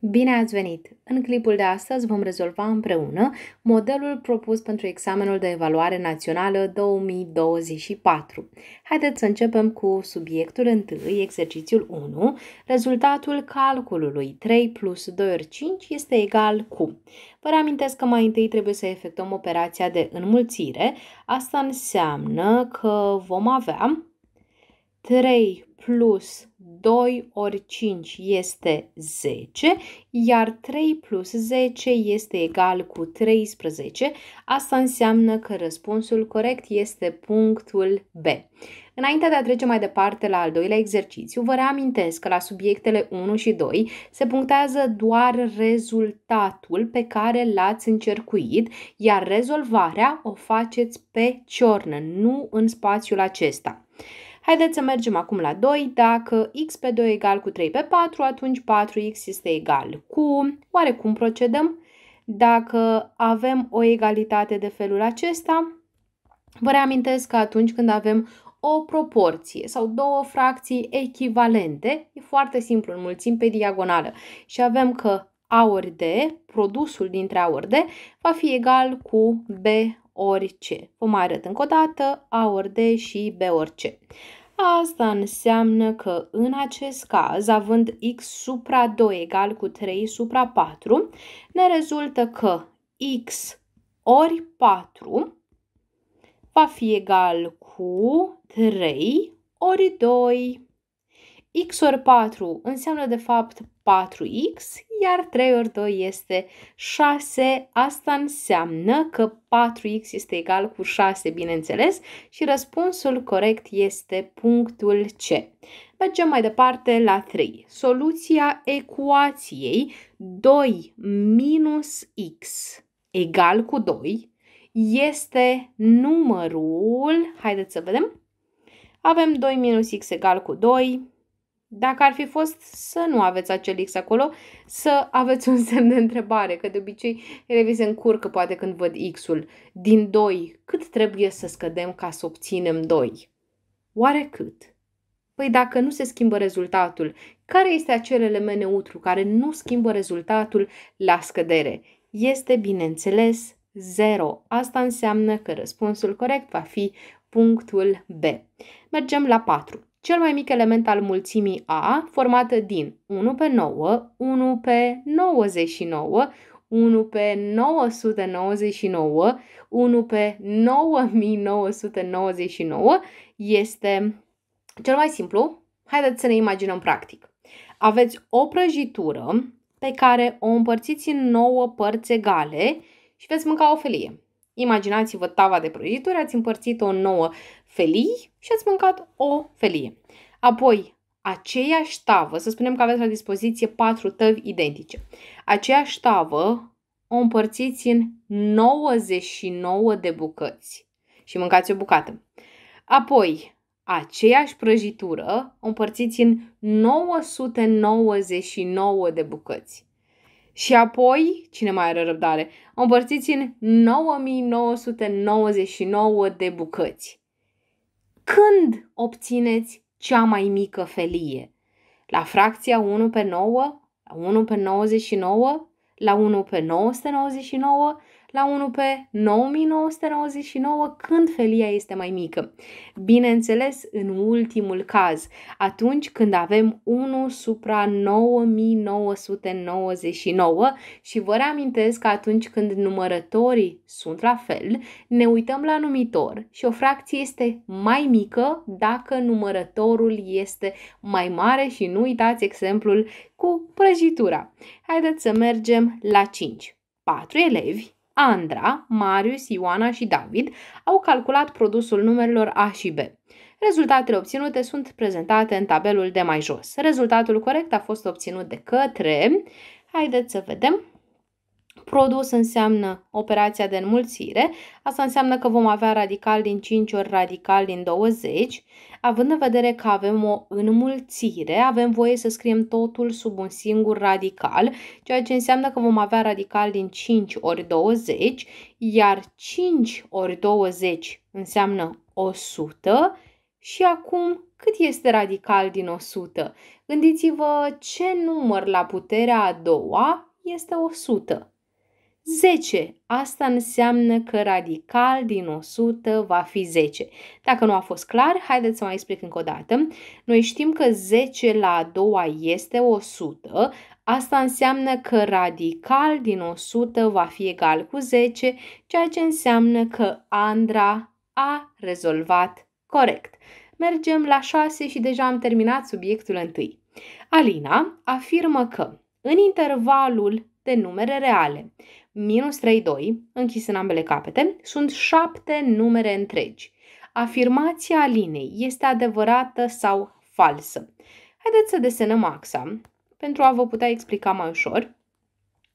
Bine ați venit! În clipul de astăzi vom rezolva împreună modelul propus pentru examenul de evaluare națională 2024. Haideți să începem cu subiectul 1, exercițiul 1. Rezultatul calculului 3 plus 2 ori 5 este egal cu. Vă reamintesc că mai întâi trebuie să efectuăm operația de înmulțire. Asta înseamnă că vom avea 3 plus 2 ori 5 este 10, iar 3 plus 10 este egal cu 13. Asta înseamnă că răspunsul corect este punctul B. Înainte de a trece mai departe la al doilea exercițiu, vă reamintesc că la subiectele 1 și 2 se punctează doar rezultatul pe care l-ați încercuit, iar rezolvarea o faceți pe ciornă, nu în spațiul acesta. Haideți să mergem acum la 2. Dacă x pe 2 e egal cu 3 pe 4, atunci 4x este egal cu... Oare cum procedăm? Dacă avem o egalitate de felul acesta, vă reamintesc că atunci când avem o proporție sau două fracții echivalente, e foarte simplu, înmulțim pe diagonală și avem că A ori D, produsul dintre A ori D, va fi egal cu B ori C. Vă mai arăt încă o dată, A ori D și B ori C. Asta înseamnă că în acest caz, având x supra 2 egal cu 3 supra 4, ne rezultă că x ori 4 va fi egal cu 3 ori 2 x ori 4 înseamnă de fapt 4x, iar 3 ori 2 este 6. Asta înseamnă că 4x este egal cu 6, bineînțeles, și răspunsul corect este punctul C. Mergem mai departe la 3. Soluția ecuației 2 minus x egal cu 2 este numărul, haideți să vedem, avem 2 minus x egal cu 2, dacă ar fi fost să nu aveți acel X acolo, să aveți un semn de întrebare, că de obicei elevii se încurcă poate când văd X-ul. Din 2, cât trebuie să scădem ca să obținem 2? Oare cât? Păi dacă nu se schimbă rezultatul, care este acel element neutru care nu schimbă rezultatul la scădere? Este, bineînțeles, 0. Asta înseamnă că răspunsul corect va fi punctul B. Mergem la 4 cel mai mic element al mulțimii A, formată din 1 pe 9, 1 pe 99, 1 pe 999, 1 pe 9999 este cel mai simplu. Haideți să ne imaginăm practic. Aveți o prăjitură pe care o împărțiți în 9 părți egale și veți mânca o felie. Imaginați-vă tava de prăjituri, ați împărțit-o în 9 felii și ați mâncat o felie. Apoi, aceeași tavă, să spunem că aveți la dispoziție patru tăvi identice, aceeași tavă o împărțiți în 99 de bucăți și mâncați o bucată. Apoi, aceeași prăjitură o împărțiți în 999 de bucăți. Și apoi, cine mai are răbdare, o împărțiți în 9999 de bucăți când obțineți cea mai mică felie? La fracția 1 pe 9, la 1 pe 99, la 1 pe 999 la 1 pe 9999 când felia este mai mică. Bineînțeles, în ultimul caz, atunci când avem 1 supra 9999 și vă reamintesc că atunci când numărătorii sunt la fel, ne uităm la numitor și o fracție este mai mică dacă numărătorul este mai mare și nu uitați exemplul cu prăjitura. Haideți să mergem la 5. 4 elevi Andra, Marius, Ioana și David au calculat produsul numerelor A și B. Rezultatele obținute sunt prezentate în tabelul de mai jos. Rezultatul corect a fost obținut de către, haideți să vedem, Produs înseamnă operația de înmulțire, asta înseamnă că vom avea radical din 5 ori radical din 20. Având în vedere că avem o înmulțire, avem voie să scriem totul sub un singur radical, ceea ce înseamnă că vom avea radical din 5 ori 20, iar 5 ori 20 înseamnă 100 și acum cât este radical din 100? Gândiți-vă ce număr la puterea a doua este 100. 10. Asta înseamnă că radical din 100 va fi 10. Dacă nu a fost clar, haideți să mai explic încă o dată. Noi știm că 10 la a doua este 100. Asta înseamnă că radical din 100 va fi egal cu 10, ceea ce înseamnă că Andra a rezolvat corect. Mergem la 6 și deja am terminat subiectul întâi. Alina afirmă că în intervalul de numere reale minus 3, 2, închis în ambele capete, sunt șapte numere întregi. Afirmația linei este adevărată sau falsă? Haideți să desenăm axa pentru a vă putea explica mai ușor.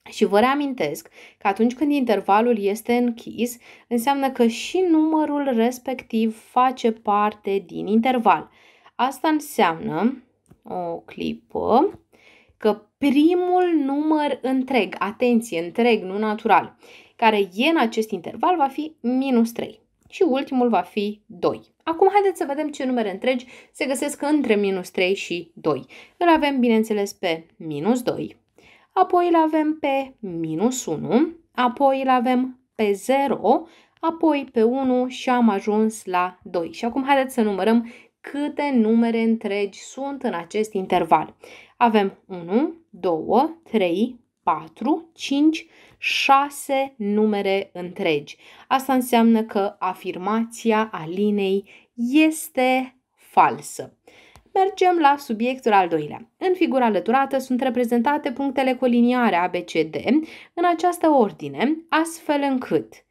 Și vă reamintesc că atunci când intervalul este închis, înseamnă că și numărul respectiv face parte din interval. Asta înseamnă, o clipă, că primul număr întreg, atenție, întreg, nu natural, care e în acest interval va fi minus 3 și ultimul va fi 2. Acum haideți să vedem ce numere întregi se găsesc între minus 3 și 2. Îl avem, bineînțeles, pe minus 2, apoi îl avem pe minus 1, apoi îl avem pe 0, apoi pe 1 și am ajuns la 2. Și acum haideți să numărăm câte numere întregi sunt în acest interval. Avem 1, 2, 3, 4, 5, 6 numere întregi. Asta înseamnă că afirmația Alinei este falsă. Mergem la subiectul al doilea. În figura alăturată sunt reprezentate punctele coliniare ABCD în această ordine, astfel încât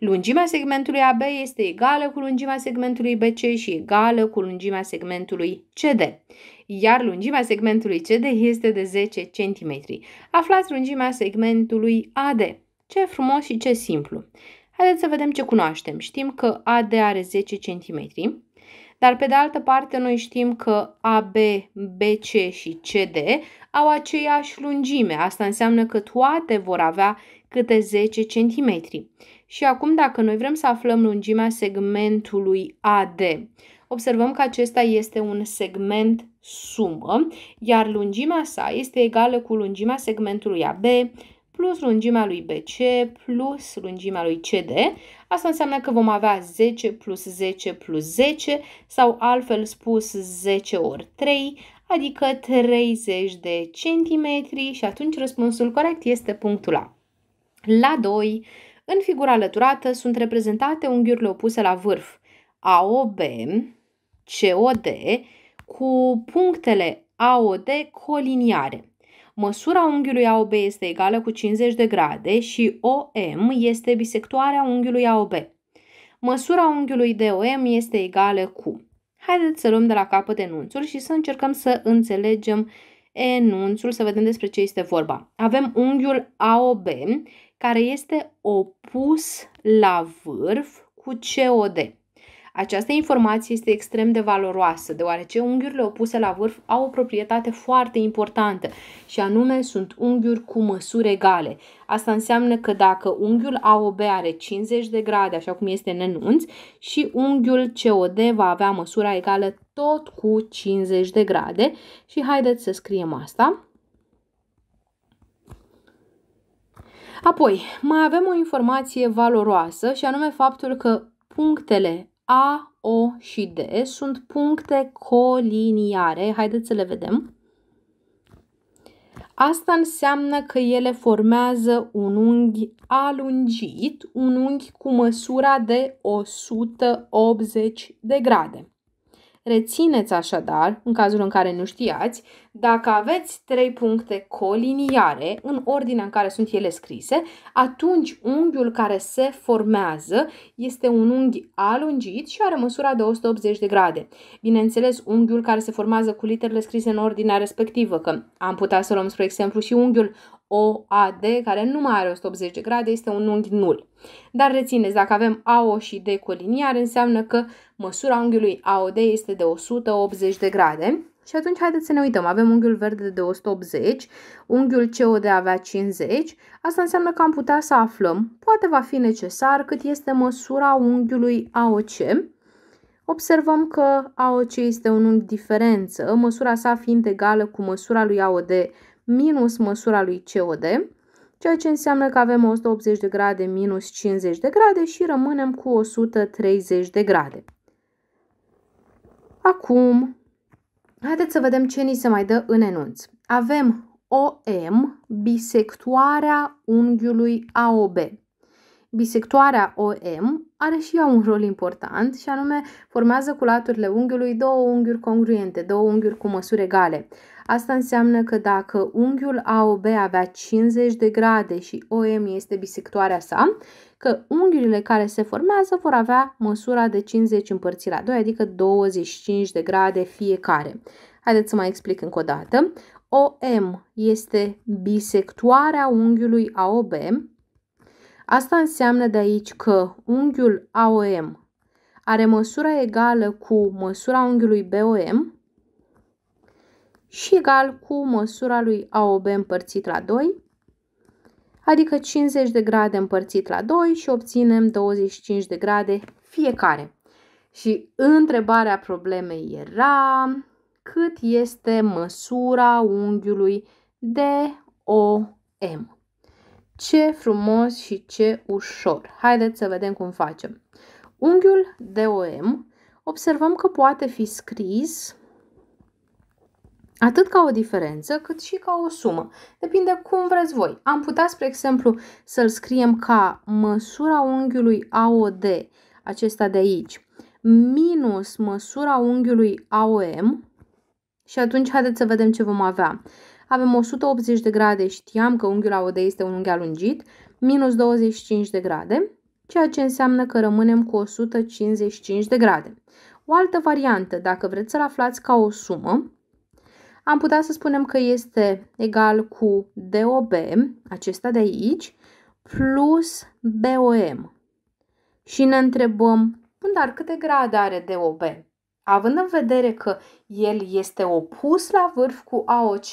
Lungimea segmentului AB este egală cu lungimea segmentului BC și egală cu lungimea segmentului CD, iar lungimea segmentului CD este de 10 cm. Aflați lungimea segmentului AD. Ce frumos și ce simplu! Haideți să vedem ce cunoaștem. Știm că AD are 10 cm, dar pe de altă parte noi știm că AB, BC și CD au aceeași lungime. Asta înseamnă că toate vor avea câte 10 cm. Și acum, dacă noi vrem să aflăm lungimea segmentului AD, observăm că acesta este un segment sumă, iar lungimea sa este egală cu lungimea segmentului AB plus lungimea lui BC plus lungimea lui CD. Asta înseamnă că vom avea 10 plus 10 plus 10 sau altfel spus 10 ori 3, adică 30 de centimetri și atunci răspunsul corect este punctul A. La 2, în figura alăturată sunt reprezentate unghiurile opuse la vârf, AOB, COD, cu punctele AOD coliniare. Măsura unghiului AOB este egală cu 50 de grade și OM este bisectoarea unghiului AOB. Măsura unghiului DOM este egală cu. Haideți să luăm de la capăt enunțul și să încercăm să înțelegem enunțul, să vedem despre ce este vorba. Avem unghiul AOB care este opus la vârf cu COD. Această informație este extrem de valoroasă, deoarece unghiurile opuse la vârf au o proprietate foarte importantă și anume sunt unghiuri cu măsuri egale. Asta înseamnă că dacă unghiul AOB are 50 de grade, așa cum este în enunț, și unghiul COD va avea măsura egală tot cu 50 de grade și haideți să scriem asta. Apoi, mai avem o informație valoroasă și anume faptul că punctele A, O și D sunt puncte coliniare. Haideți să le vedem. Asta înseamnă că ele formează un unghi alungit, un unghi cu măsura de 180 de grade. Rețineți așadar, în cazul în care nu știați, dacă aveți trei puncte coliniare în ordinea în care sunt ele scrise, atunci unghiul care se formează este un unghi alungit și are măsura de 180 de grade. Bineînțeles, unghiul care se formează cu literele scrise în ordinea respectivă, că am putea să luăm, spre exemplu, și unghiul OAD, care nu mai are 180 de grade, este un unghi nul. Dar rețineți, dacă avem AO și D coliniar, înseamnă că măsura unghiului AOD este de 180 de grade. Și atunci haideți să ne uităm. Avem unghiul verde de 180, unghiul COD avea 50. Asta înseamnă că am putea să aflăm, poate va fi necesar, cât este măsura unghiului AOC. Observăm că AOC este un unghi diferență, măsura sa fiind egală cu măsura lui AOD minus măsura lui COD, ceea ce înseamnă că avem 180 de grade minus 50 de grade și rămânem cu 130 de grade. Acum, haideți să vedem ce ni se mai dă în enunț. Avem OM, bisectoarea unghiului AOB. Bisectoarea OM are și ea un rol important și anume formează cu laturile unghiului două unghiuri congruente, două unghiuri cu măsuri egale. Asta înseamnă că dacă unghiul AOB avea 50 de grade și OM este bisectoarea sa, că unghiurile care se formează vor avea măsura de 50 împărțit la 2, adică 25 de grade fiecare. Haideți să mai explic încă o dată. OM este bisectoarea unghiului AOB. Asta înseamnă de aici că unghiul AOM are măsura egală cu măsura unghiului BOM, și egal cu măsura lui AOB împărțit la 2, adică 50 de grade împărțit la 2 și obținem 25 de grade fiecare. Și întrebarea problemei era cât este măsura unghiului de OM. Ce frumos și ce ușor! Haideți să vedem cum facem. Unghiul de OM, observăm că poate fi scris atât ca o diferență, cât și ca o sumă. Depinde cum vreți voi. Am putea, spre exemplu, să-l scriem ca măsura unghiului AOD, acesta de aici, minus măsura unghiului AOM și atunci haideți să vedem ce vom avea. Avem 180 de grade, știam că unghiul AOD este un unghi alungit, minus 25 de grade, ceea ce înseamnă că rămânem cu 155 de grade. O altă variantă, dacă vreți să-l aflați ca o sumă, am putea să spunem că este egal cu DOB, acesta de aici, plus BOM. Și ne întrebăm, dar câte grade are DOB? Având în vedere că el este opus la vârf cu AOC,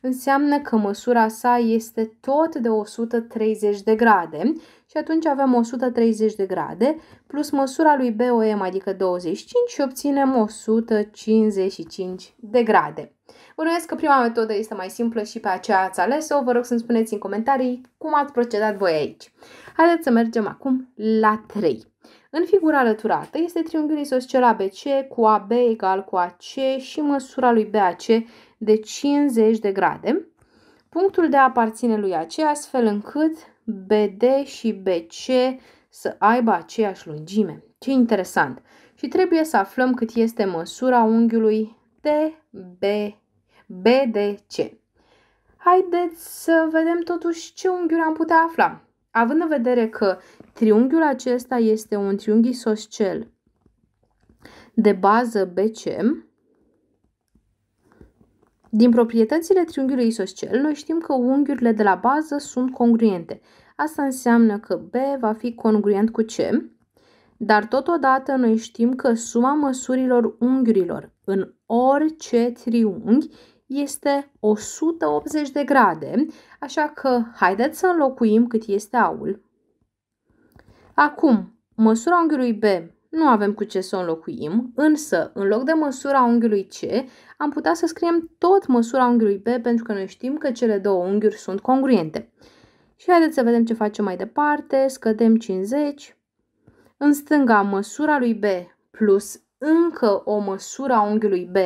înseamnă că măsura sa este tot de 130 de grade și atunci avem 130 de grade plus măsura lui BOM, adică 25 și obținem 155 de grade. Bănuiesc că prima metodă este mai simplă și pe aceea ați ales-o. Vă rog să-mi spuneți în comentarii cum ați procedat voi aici. Haideți să mergem acum la 3. În figura alăturată este triunghiul isoscel ABC cu AB egal cu AC și măsura lui BAC de 50 de grade. Punctul de aparține lui AC astfel încât BD și BC să aibă aceeași lungime. Ce interesant! Și trebuie să aflăm cât este măsura unghiului de BDC. Haideți să vedem totuși ce unghiuri am putea afla. Având în vedere că triunghiul acesta este un triunghi isoscel de bază BC, din proprietățile triunghiului isoscel, noi știm că unghiurile de la bază sunt congruente. Asta înseamnă că B va fi congruent cu C, dar totodată noi știm că suma măsurilor unghiurilor în orice triunghi este 180 de grade, așa că haideți să înlocuim cât este aul. Acum, măsura unghiului B nu avem cu ce să o înlocuim, însă în loc de măsura unghiului C am putea să scriem tot măsura unghiului B pentru că noi știm că cele două unghiuri sunt congruente. Și haideți să vedem ce facem mai departe, scădem 50, în stânga măsura lui B plus încă o măsură a unghiului B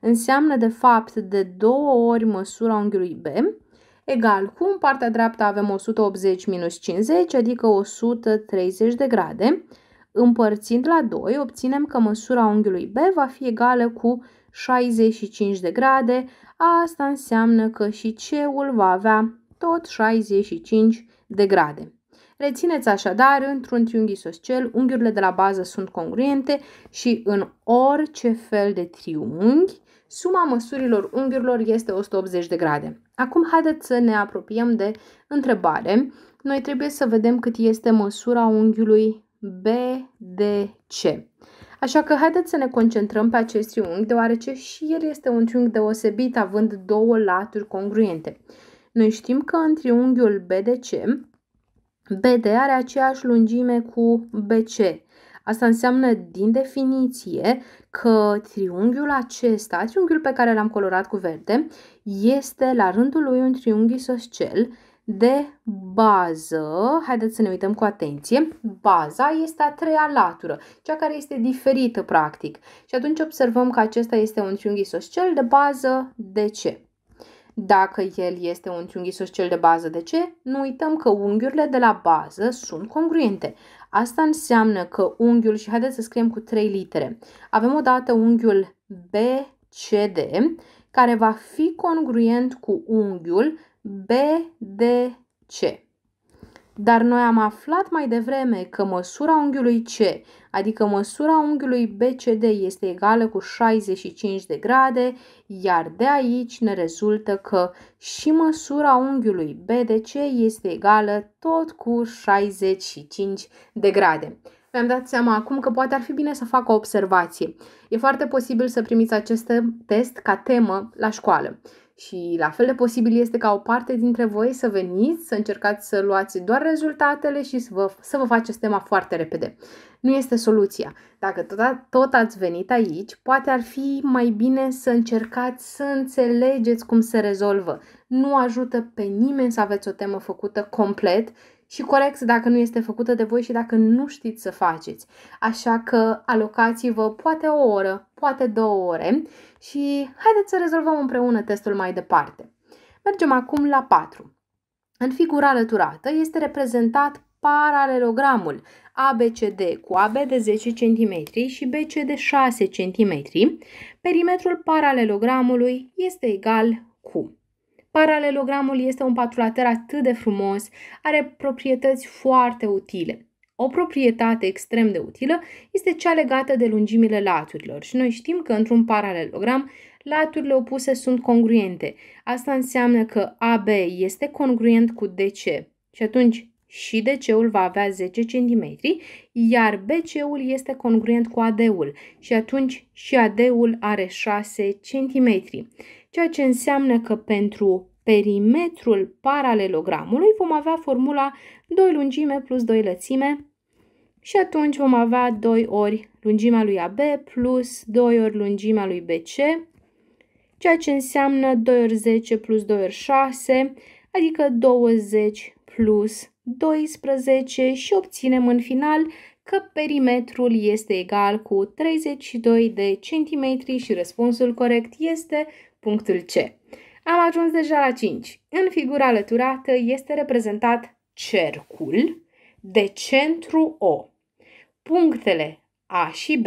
înseamnă de fapt de două ori măsura unghiului B, egal cu în partea dreaptă avem 180 minus 50, adică 130 de grade. Împărțind la 2, obținem că măsura unghiului B va fi egală cu 65 de grade. Asta înseamnă că și C-ul va avea tot 65 de grade. Rețineți așadar, într-un triunghi isoscel, unghiurile de la bază sunt congruente și în orice fel de triunghi, suma măsurilor unghiurilor este 180 de grade. Acum haideți să ne apropiem de întrebare. Noi trebuie să vedem cât este măsura unghiului BDC. Așa că haideți să ne concentrăm pe acest triunghi, deoarece și el este un triunghi deosebit, având două laturi congruente. Noi știm că în triunghiul BDC BD are aceeași lungime cu BC. Asta înseamnă, din definiție, că triunghiul acesta, triunghiul pe care l-am colorat cu verde, este la rândul lui un triunghi isoscel de bază. Haideți să ne uităm cu atenție. Baza este a treia latură, cea care este diferită practic. Și atunci observăm că acesta este un triunghi isoscel de bază de ce? dacă el este un triunghi sus cel de bază. De ce? Nu uităm că unghiurile de la bază sunt congruente. Asta înseamnă că unghiul, și haideți să scriem cu trei litere, avem odată unghiul BCD, care va fi congruent cu unghiul BDC. Dar noi am aflat mai devreme că măsura unghiului C, adică măsura unghiului BCD, este egală cu 65 de grade, iar de aici ne rezultă că și măsura unghiului BDC este egală tot cu 65 de grade mi-am dat seama acum că poate ar fi bine să fac o observație. E foarte posibil să primiți acest test ca temă la școală. Și la fel de posibil este ca o parte dintre voi să veniți, să încercați să luați doar rezultatele și să vă, să vă faceți tema foarte repede. Nu este soluția. Dacă tot, tot ați venit aici, poate ar fi mai bine să încercați să înțelegeți cum se rezolvă. Nu ajută pe nimeni să aveți o temă făcută complet și corect dacă nu este făcută de voi și dacă nu știți să faceți. Așa că alocați-vă poate o oră, poate două ore și haideți să rezolvăm împreună testul mai departe. Mergem acum la 4. În figura alăturată este reprezentat paralelogramul ABCD cu AB de 10 cm și BC de 6 cm, perimetrul paralelogramului este egal cu Paralelogramul este un patrulater atât de frumos, are proprietăți foarte utile. O proprietate extrem de utilă este cea legată de lungimile laturilor și noi știm că într-un paralelogram laturile opuse sunt congruente. Asta înseamnă că AB este congruent cu DC și atunci și DC-ul va avea 10 cm, iar BC-ul este congruent cu AD-ul și atunci și AD-ul are 6 cm ceea ce înseamnă că pentru perimetrul paralelogramului vom avea formula 2 lungime plus 2 lățime și atunci vom avea 2 ori lungimea lui AB plus 2 ori lungimea lui BC, ceea ce înseamnă 2 ori 10 plus 2 ori 6, adică 20 plus 12 și obținem în final că perimetrul este egal cu 32 de centimetri și răspunsul corect este punctul C. Am ajuns deja la 5. În figura alăturată este reprezentat cercul de centru O. Punctele A și B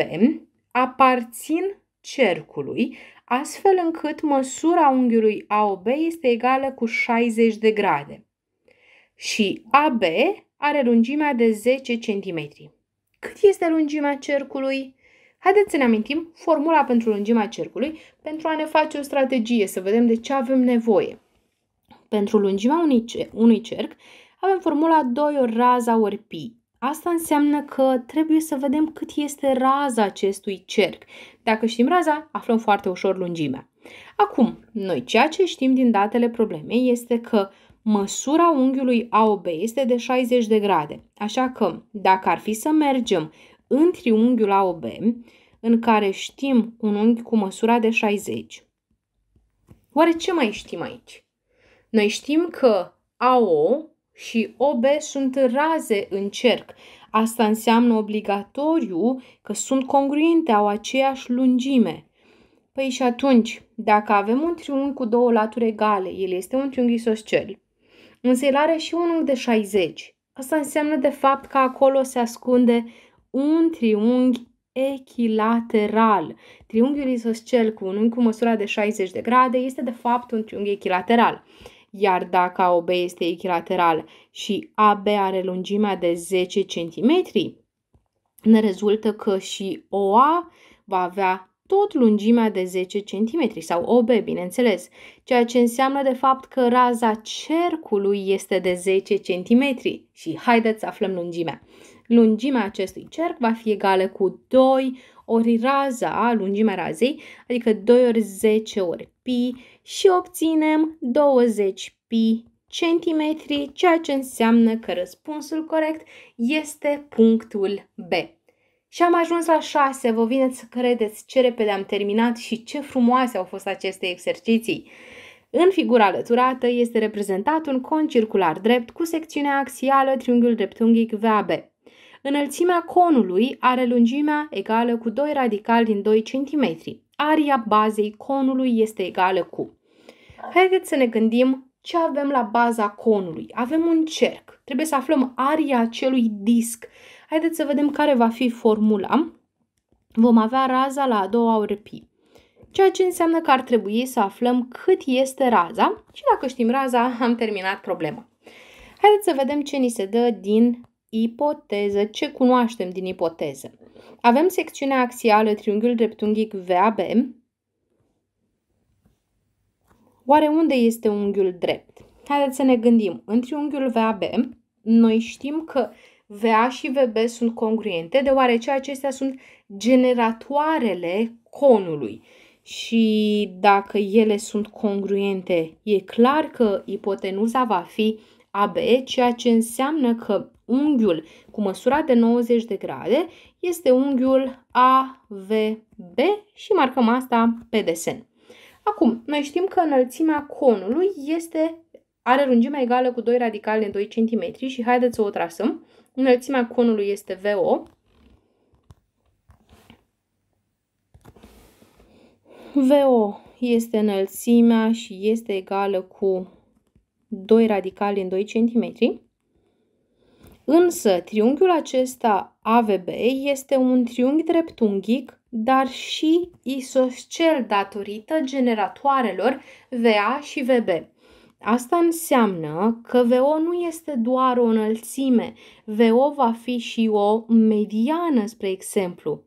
aparțin cercului, astfel încât măsura unghiului AOB este egală cu 60 de grade și AB are lungimea de 10 cm. Cât este lungimea cercului? Haideți să ne amintim formula pentru lungimea cercului pentru a ne face o strategie, să vedem de ce avem nevoie. Pentru lungimea unui, unui cerc avem formula 2 ori raza ori pi. Asta înseamnă că trebuie să vedem cât este raza acestui cerc. Dacă știm raza, aflăm foarte ușor lungimea. Acum, noi ceea ce știm din datele problemei este că măsura unghiului AOB este de 60 de grade. Așa că, dacă ar fi să mergem în triunghiul AOB, în care știm un unghi cu măsura de 60. Oare ce mai știm aici? Noi știm că AO și OB sunt raze în cerc. Asta înseamnă obligatoriu că sunt congruente, au aceeași lungime. Păi și atunci, dacă avem un triunghi cu două laturi egale, el este un triunghi isoscel, însă el are și un unghi de 60. Asta înseamnă de fapt că acolo se ascunde un triunghi echilateral. Triunghiul isoscel cu un unghi cu măsura de 60 de grade este de fapt un triunghi echilateral. Iar dacă AOB este echilateral și AB are lungimea de 10 cm, ne rezultă că și OA va avea tot lungimea de 10 cm sau OB, bineînțeles, ceea ce înseamnă de fapt că raza cercului este de 10 cm și haideți să aflăm lungimea lungimea acestui cerc va fi egală cu 2 ori raza, lungimea razei, adică 2 ori 10 ori pi și obținem 20 pi centimetri, ceea ce înseamnă că răspunsul corect este punctul B. Și am ajuns la 6, vă vine să credeți ce repede am terminat și ce frumoase au fost aceste exerciții. În figura alăturată este reprezentat un con circular drept cu secțiunea axială triunghiul dreptunghic VAB. Înălțimea conului are lungimea egală cu 2 radical din 2 cm. Aria bazei conului este egală cu. Haideți să ne gândim ce avem la baza conului. Avem un cerc. Trebuie să aflăm aria acelui disc. Haideți să vedem care va fi formula. Vom avea raza la a doua ori pi ceea ce înseamnă că ar trebui să aflăm cât este raza și dacă știm raza, am terminat problema. Haideți să vedem ce ni se dă din ipoteză. Ce cunoaștem din ipoteză? Avem secțiunea axială, triunghiul dreptunghic VAB. Oare unde este unghiul drept? Haideți să ne gândim. În triunghiul VAB, noi știm că VA și VB sunt congruente, deoarece acestea sunt generatoarele conului. Și dacă ele sunt congruente, e clar că ipotenuza va fi AB, ceea ce înseamnă că Unghiul cu măsura de 90 de grade este unghiul AVB și marcăm asta pe desen. Acum, noi știm că înălțimea conului este, are lungimea egală cu 2 radicali în 2 cm și haideți să o trasăm. Înălțimea conului este VO. VO este înălțimea și este egală cu 2 radicali în 2 cm. Însă, triunghiul acesta AVB este un triunghi dreptunghic, dar și isoscel datorită generatoarelor VA și VB. Asta înseamnă că VO nu este doar o înălțime, VO va fi și o mediană, spre exemplu.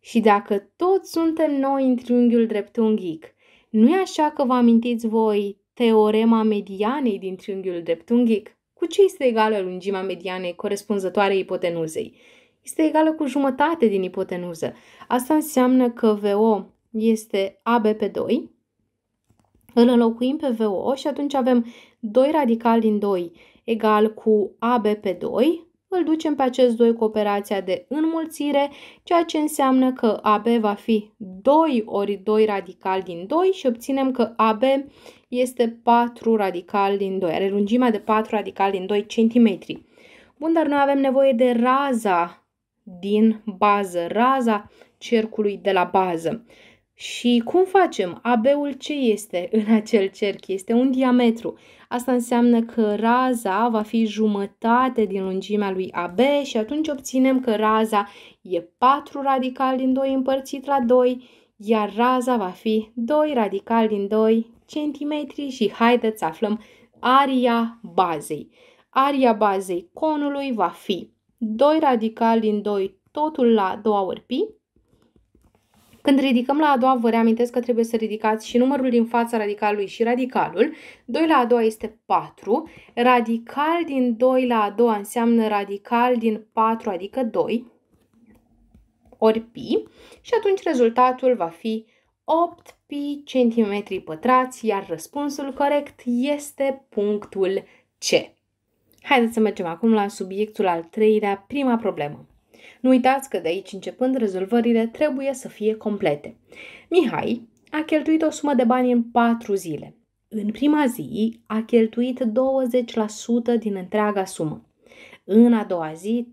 Și dacă toți suntem noi în triunghiul dreptunghic, nu e așa că vă amintiți voi teorema medianei din triunghiul dreptunghic? Cu ce este egală lungimea medianei corespunzătoare ipotenuzei? Este egală cu jumătate din ipotenuză. Asta înseamnă că VO este AB pe 2. Îl înlocuim pe VO și atunci avem 2 radical din 2 egal cu AB pe 2. Îl ducem pe acest 2 cu operația de înmulțire, ceea ce înseamnă că AB va fi 2 ori 2 radical din 2 și obținem că AB este 4 radical din 2, are lungimea de 4 radical din 2 cm. Bun, dar noi avem nevoie de raza din bază, raza cercului de la bază. Și cum facem? AB-ul ce este în acel cerc? Este un diametru. Asta înseamnă că raza va fi jumătate din lungimea lui AB și atunci obținem că raza e 4 radical din 2 împărțit la 2, iar raza va fi 2 radical din 2 centimetri și haideți să aflăm aria bazei. Aria bazei conului va fi 2 radical din 2 totul la a doua ori pi. Când ridicăm la a doua, vă reamintesc că trebuie să ridicați și numărul din fața radicalului și radicalul. 2 la a doua este 4. Radical din 2 la a doua înseamnă radical din 4, adică 2, ori pi. Și atunci rezultatul va fi 8 pi centimetri pătrați, iar răspunsul corect este punctul C. Haideți să mergem acum la subiectul al treilea, prima problemă. Nu uitați că de aici începând rezolvările trebuie să fie complete. Mihai a cheltuit o sumă de bani în 4 zile. În prima zi a cheltuit 20% din întreaga sumă. În a doua zi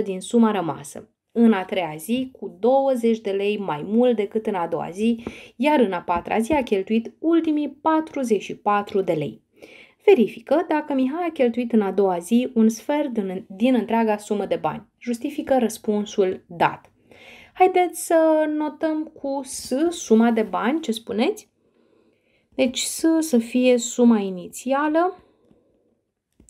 30% din suma rămasă în a treia zi cu 20 de lei mai mult decât în a doua zi, iar în a patra zi a cheltuit ultimii 44 de lei. Verifică dacă Mihai a cheltuit în a doua zi un sfert din, din întreaga sumă de bani. Justifică răspunsul dat. Haideți să notăm cu S suma de bani, ce spuneți? Deci S să fie suma inițială,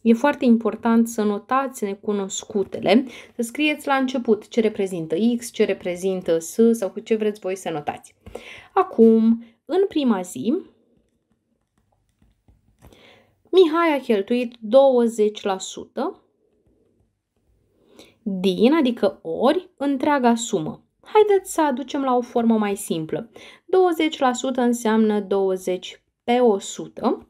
E foarte important să notați necunoscutele, să scrieți la început ce reprezintă X, ce reprezintă S sau cu ce vreți voi să notați. Acum, în prima zi, Mihai a cheltuit 20% din, adică ori, întreaga sumă. Haideți să aducem la o formă mai simplă. 20% înseamnă 20 pe 100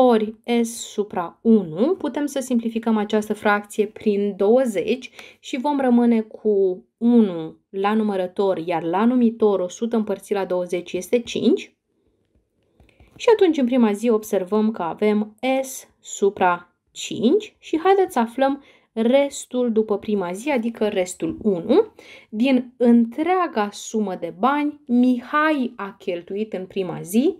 ori S supra 1, putem să simplificăm această fracție prin 20 și vom rămâne cu 1 la numărător, iar la numitor 100 împărțit la 20 este 5. Și atunci în prima zi observăm că avem S supra 5 și haideți să aflăm restul după prima zi, adică restul 1, din întreaga sumă de bani Mihai a cheltuit în prima zi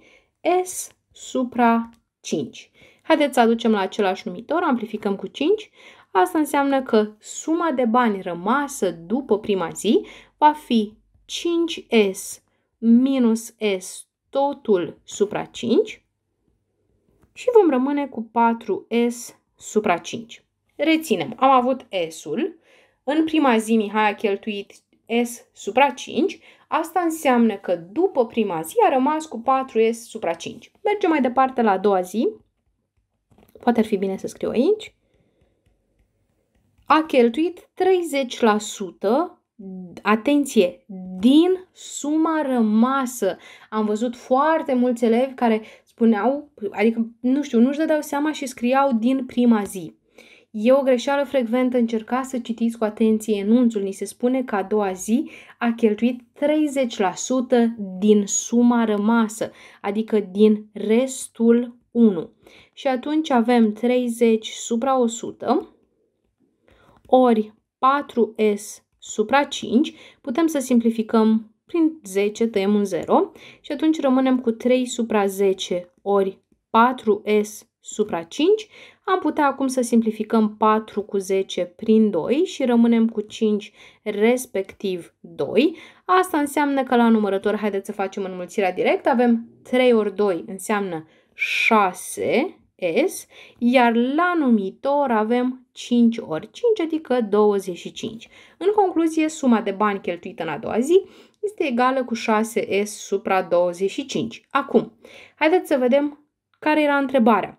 S supra 5. Haideți să aducem la același numitor, amplificăm cu 5. Asta înseamnă că suma de bani rămasă după prima zi va fi 5S minus S totul supra 5 și vom rămâne cu 4S supra 5. Reținem, am avut S-ul, în prima zi Mihai a cheltuit S supra 5, Asta înseamnă că după prima zi a rămas cu 4S supra 5. Mergem mai departe la a doua zi. Poate ar fi bine să scriu aici. A cheltuit 30% atenție, din suma rămasă. Am văzut foarte mulți elevi care spuneau, adică, nu știu, nu-și dădeau seama și scriau din prima zi. E o greșeală frecventă, încercați să citiți cu atenție enunțul. Ni se spune că a doua zi a cheltuit 30% din suma rămasă, adică din restul 1. Și atunci avem 30 supra 100 ori 4S supra 5. Putem să simplificăm prin 10, tăiem un 0 și atunci rămânem cu 3 supra 10 ori 4S supra 5. Am putea acum să simplificăm 4 cu 10 prin 2 și rămânem cu 5 respectiv 2. Asta înseamnă că la numărător, haideți să facem înmulțirea direct, avem 3 ori 2 înseamnă 6 S, iar la numitor avem 5 ori 5, adică 25. În concluzie, suma de bani cheltuită în a doua zi este egală cu 6S supra 25. Acum, haideți să vedem care era întrebarea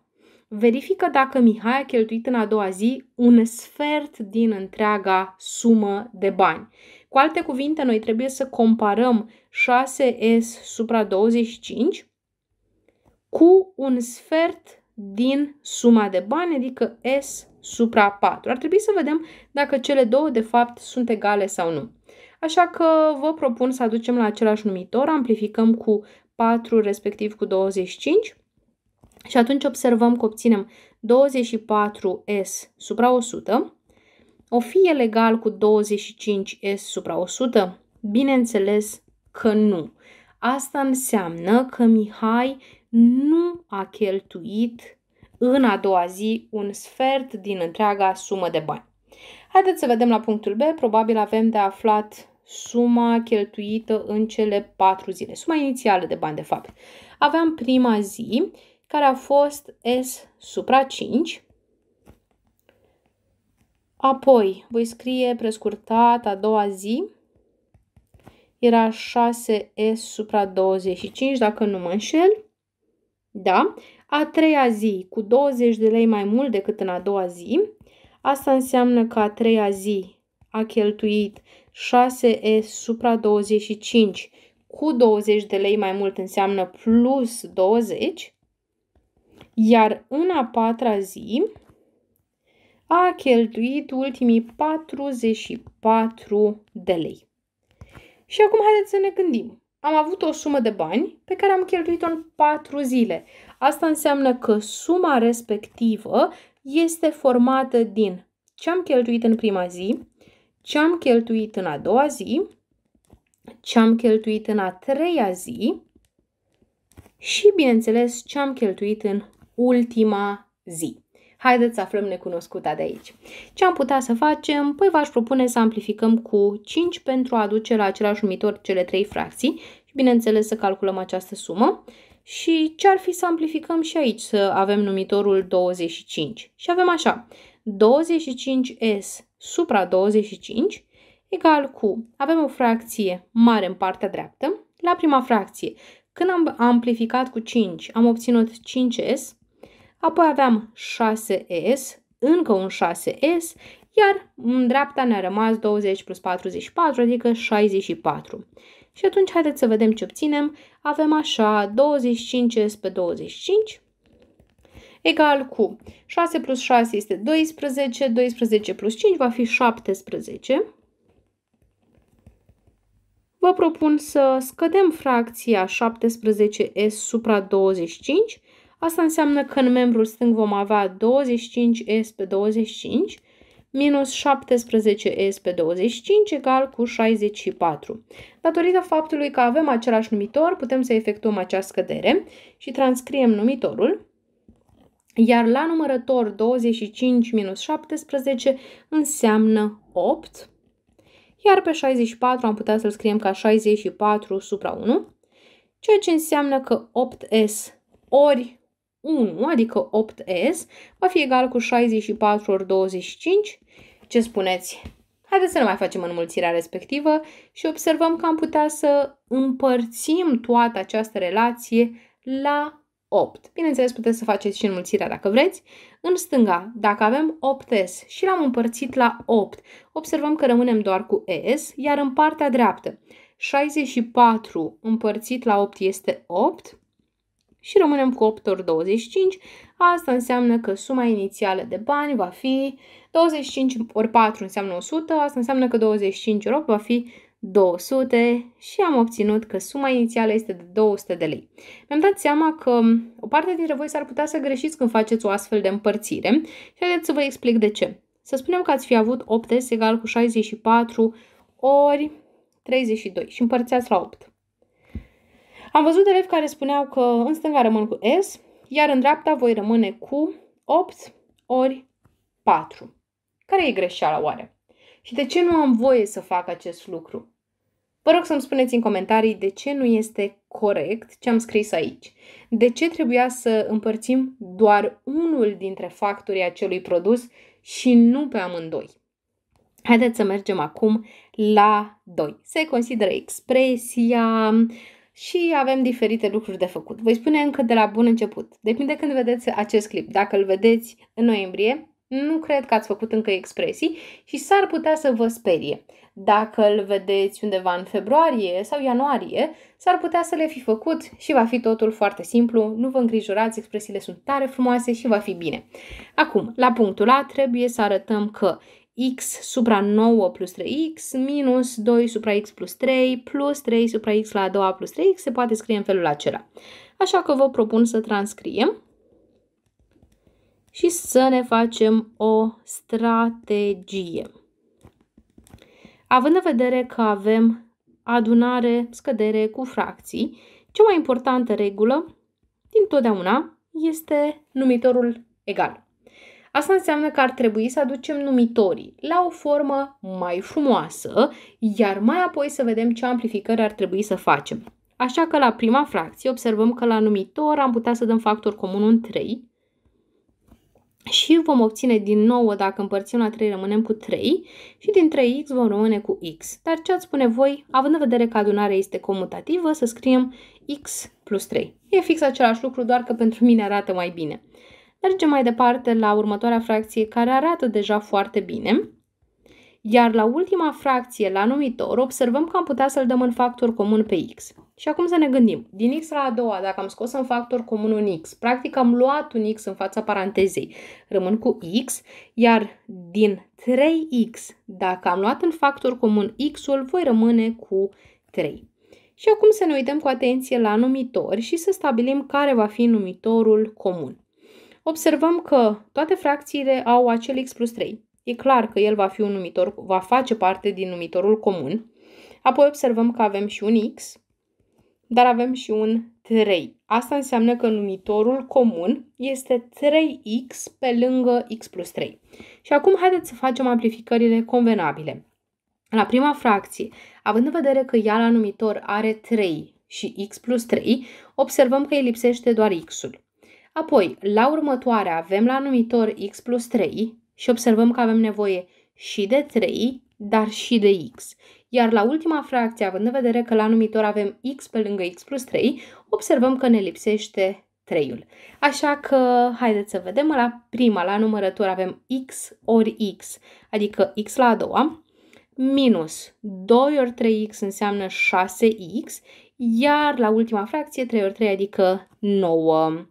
verifică dacă Mihai a cheltuit în a doua zi un sfert din întreaga sumă de bani. Cu alte cuvinte, noi trebuie să comparăm 6S supra 25 cu un sfert din suma de bani, adică S supra 4. Ar trebui să vedem dacă cele două de fapt sunt egale sau nu. Așa că vă propun să aducem la același numitor, amplificăm cu 4 respectiv cu 25 și atunci observăm că obținem 24S supra 100. O fi egal cu 25S supra 100? Bineînțeles că nu. Asta înseamnă că Mihai nu a cheltuit în a doua zi un sfert din întreaga sumă de bani. Haideți să vedem la punctul B. Probabil avem de aflat suma cheltuită în cele patru zile, suma inițială de bani, de fapt. Aveam prima zi care a fost S supra 5. Apoi voi scrie prescurtat a doua zi. Era 6S supra 25, dacă nu mă înșel. Da? A treia zi, cu 20 de lei mai mult decât în a doua zi. Asta înseamnă că a treia zi a cheltuit 6S supra 25 cu 20 de lei mai mult înseamnă plus 20 iar în a patra zi a cheltuit ultimii 44 de lei. Și acum haideți să ne gândim. Am avut o sumă de bani pe care am cheltuit-o în 4 zile. Asta înseamnă că suma respectivă este formată din ce am cheltuit în prima zi, ce am cheltuit în a doua zi, ce am cheltuit în a treia zi și, bineînțeles, ce am cheltuit în ultima zi. Haideți să aflăm necunoscuta de aici. Ce am putea să facem? Păi v-aș propune să amplificăm cu 5 pentru a aduce la același numitor cele trei fracții și bineînțeles să calculăm această sumă. Și ce ar fi să amplificăm și aici, să avem numitorul 25. Și avem așa, 25S supra 25 egal cu, avem o fracție mare în partea dreaptă, la prima fracție, când am amplificat cu 5, am obținut 5S apoi aveam 6S, încă un 6S, iar în dreapta ne-a rămas 20 plus 44, adică 64. Și atunci haideți să vedem ce obținem. Avem așa 25S pe 25 egal cu 6 plus 6 este 12, 12 plus 5 va fi 17. Vă propun să scădem fracția 17S supra 25 Asta înseamnă că în membrul stâng vom avea 25S pe 25 minus 17S pe 25 egal cu 64. Datorită faptului că avem același numitor, putem să efectuăm această scădere și transcriem numitorul. Iar la numărător 25 minus 17 înseamnă 8, iar pe 64 am putea să-l scriem ca 64 supra 1, ceea ce înseamnă că 8S ori 1, adică 8S, va fi egal cu 64 ori 25. Ce spuneți? Haideți să nu mai facem înmulțirea respectivă și observăm că am putea să împărțim toată această relație la 8. Bineînțeles, puteți să faceți și înmulțirea dacă vreți. În stânga, dacă avem 8S și l-am împărțit la 8, observăm că rămânem doar cu S, iar în partea dreaptă, 64 împărțit la 8 este 8, și rămânem cu 8 ori 25. Asta înseamnă că suma inițială de bani va fi 25 ori 4 înseamnă 100, asta înseamnă că 25 ori 8 va fi 200 și am obținut că suma inițială este de 200 de lei. Mi-am dat seama că o parte dintre voi s-ar putea să greșiți când faceți o astfel de împărțire și haideți să vă explic de ce. Să spunem că ați fi avut 8 egal cu 64 ori 32 și împărțeați la 8. Am văzut elevi care spuneau că în stânga rămân cu S, iar în dreapta voi rămâne cu 8 ori 4. Care e greșeala oare? Și de ce nu am voie să fac acest lucru? Vă rog să-mi spuneți în comentarii de ce nu este corect ce am scris aici. De ce trebuia să împărțim doar unul dintre factorii acelui produs și nu pe amândoi? Haideți să mergem acum la 2. Se consideră expresia, și avem diferite lucruri de făcut. Voi spune încă de la bun început. Depinde când vedeți acest clip. Dacă îl vedeți în noiembrie, nu cred că ați făcut încă expresii și s-ar putea să vă sperie. Dacă îl vedeți undeva în februarie sau ianuarie, s-ar putea să le fi făcut și va fi totul foarte simplu, nu vă îngrijorați, expresiile sunt tare frumoase și va fi bine. Acum, la punctul A trebuie să arătăm că x supra 9 plus 3x minus 2 supra x plus 3 plus 3 supra x la a doua plus 3x se poate scrie în felul acela. Așa că vă propun să transcriem și să ne facem o strategie. Având în vedere că avem adunare, scădere cu fracții, cea mai importantă regulă din totdeauna este numitorul egal. Asta înseamnă că ar trebui să aducem numitorii la o formă mai frumoasă, iar mai apoi să vedem ce amplificări ar trebui să facem. Așa că la prima fracție observăm că la numitor am putea să dăm factor comun un 3 și vom obține din nou, dacă împărțim la 3 rămânem cu 3 și din 3x vom rămâne cu x. Dar ce ați spune voi, având în vedere că adunarea este comutativă, să scriem x plus 3. E fix același lucru, doar că pentru mine arată mai bine. Mergem mai departe la următoarea fracție care arată deja foarte bine. Iar la ultima fracție, la numitor, observăm că am putea să-l dăm în factor comun pe x. Și acum să ne gândim, din x la a doua, dacă am scos în factor comun un x, practic am luat un x în fața parantezei, rămân cu x, iar din 3x, dacă am luat în factor comun x-ul, voi rămâne cu 3. Și acum să ne uităm cu atenție la numitor și să stabilim care va fi numitorul comun observăm că toate fracțiile au acel x plus 3. E clar că el va fi un numitor, va face parte din numitorul comun. Apoi observăm că avem și un x, dar avem și un 3. Asta înseamnă că numitorul comun este 3x pe lângă x plus 3. Și acum haideți să facem amplificările convenabile. La prima fracție, având în vedere că ea la numitor are 3 și x plus 3, observăm că îi lipsește doar x-ul. Apoi, la următoare avem la numitor x plus 3 și observăm că avem nevoie și de 3, dar și de x. Iar la ultima fracție, având în vedere că la numitor avem x pe lângă x plus 3, observăm că ne lipsește 3-ul. Așa că haideți să vedem la prima, la numărător avem x ori x, adică x la a doua, minus 2 ori 3x înseamnă 6x, iar la ultima fracție 3 ori 3, adică 9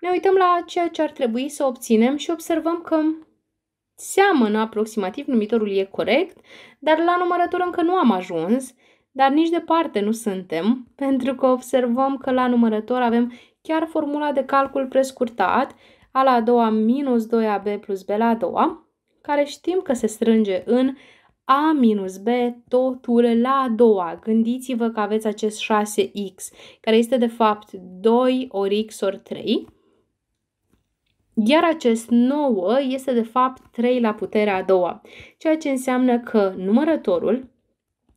ne uităm la ceea ce ar trebui să obținem și observăm că seamănă aproximativ, numitorul e corect, dar la numărătură încă nu am ajuns, dar nici departe nu suntem, pentru că observăm că la numărător avem chiar formula de calcul prescurtat, a la a doua minus 2ab plus b la a doua, care știm că se strânge în a minus b totul la a doua. Gândiți-vă că aveți acest 6x, care este de fapt 2 ori x ori 3, iar acest 9 este de fapt 3 la puterea a doua, ceea ce înseamnă că numărătorul,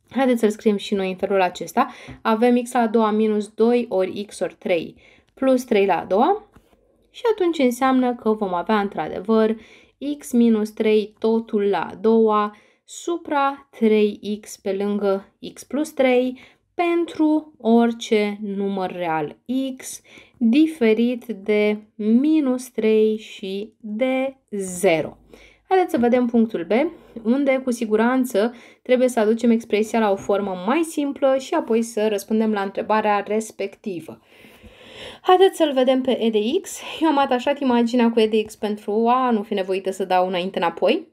haideți să-l scriem și noi în felul acesta, avem x la a doua minus 2 ori x ori 3 plus 3 la a doua și atunci înseamnă că vom avea într-adevăr x minus 3 totul la a doua supra 3x pe lângă x plus 3 pentru orice număr real x diferit de minus 3 și de 0. Haideți să vedem punctul B, unde cu siguranță trebuie să aducem expresia la o formă mai simplă și apoi să răspundem la întrebarea respectivă. Haideți să-l vedem pe e de x. Eu am atașat imaginea cu e de x pentru a nu fi nevoită să dau înainte-înapoi.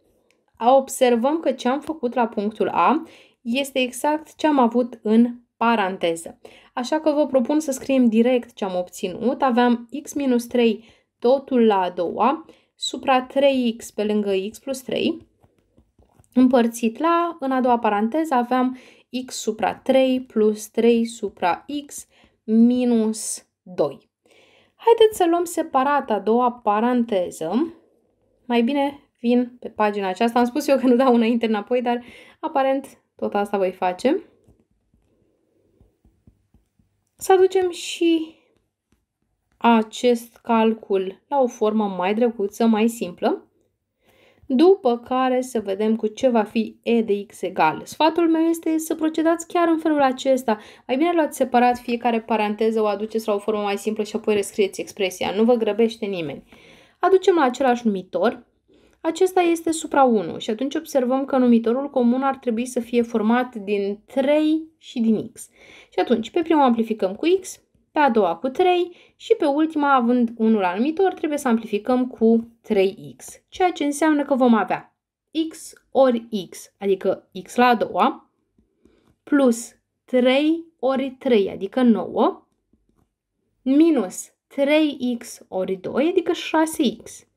Observăm că ce am făcut la punctul A este exact ce am avut în paranteză. Așa că vă propun să scriem direct ce am obținut. Aveam x minus 3 totul la a doua, supra 3x pe lângă x plus 3, împărțit la, în a doua paranteză aveam x supra 3 plus 3 supra x minus 2. Haideți să luăm separat a doua paranteză. Mai bine vin pe pagina aceasta. Am spus eu că nu dau înainte înapoi, dar aparent tot asta voi face. Să aducem și acest calcul la o formă mai drăguță, mai simplă, după care să vedem cu ce va fi e de x egal. Sfatul meu este să procedați chiar în felul acesta. Mai bine luați separat fiecare paranteză, o aduceți la o formă mai simplă și apoi rescrieți expresia. Nu vă grăbește nimeni. Aducem la același numitor acesta este supra 1 și atunci observăm că numitorul comun ar trebui să fie format din 3 și din x. Și atunci, pe prima amplificăm cu x, pe a doua cu 3 și pe ultima, având 1 la numitor, trebuie să amplificăm cu 3x, ceea ce înseamnă că vom avea x ori x, adică x la a doua, plus 3 ori 3, adică 9, minus 3x ori 2, adică 6x.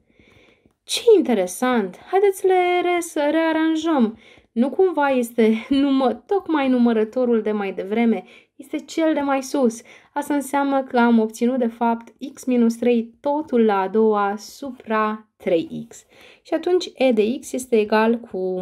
Ce interesant! Haideți le re- să rearanjăm. Nu cumva este numă, tocmai numărătorul de mai devreme, este cel de mai sus. Asta înseamnă că am obținut de fapt x-3 totul la a doua supra 3x. Și atunci e de x este egal cu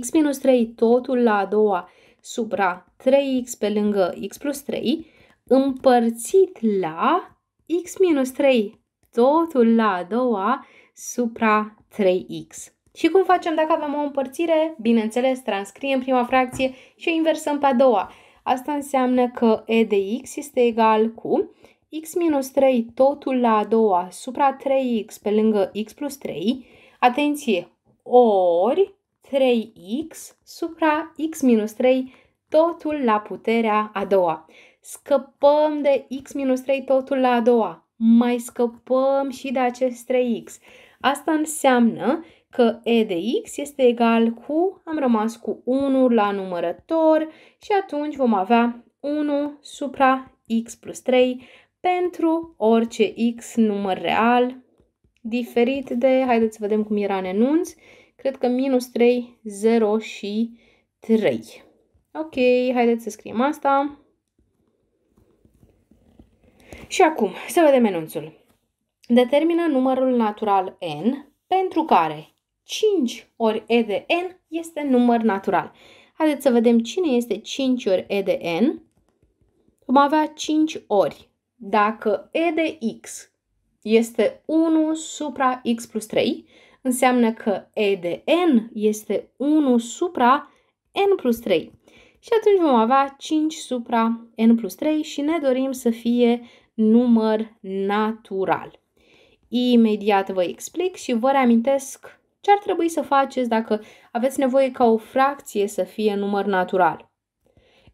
x-3 totul la a doua supra 3x pe lângă x plus 3 împărțit la x-3 totul la a doua supra 3x. Și cum facem dacă avem o împărțire? Bineînțeles, transcriem prima fracție și o inversăm pe a doua. Asta înseamnă că e de x este egal cu x minus 3 totul la a doua supra 3x pe lângă x plus 3, atenție, ori 3x supra x minus 3 totul la puterea a doua. Scăpăm de x minus 3 totul la a doua. Mai scăpăm și de acest 3x. Asta înseamnă că e de x este egal cu, am rămas cu 1 la numărător și atunci vom avea 1 supra x plus 3 pentru orice x număr real diferit de, haideți să vedem cum era în enunț, cred că minus 3, 0 și 3. Ok, haideți să scriem asta. Și acum, să vedem enunțul determină numărul natural n, pentru care 5 ori e de n este număr natural. Haideți să vedem cine este 5 ori e de n. Vom avea 5 ori. Dacă e de x este 1 supra x plus 3, înseamnă că e de n este 1 supra n plus 3. Și atunci vom avea 5 supra n plus 3 și ne dorim să fie număr natural. Imediat vă explic și vă reamintesc ce ar trebui să faceți dacă aveți nevoie ca o fracție să fie număr natural.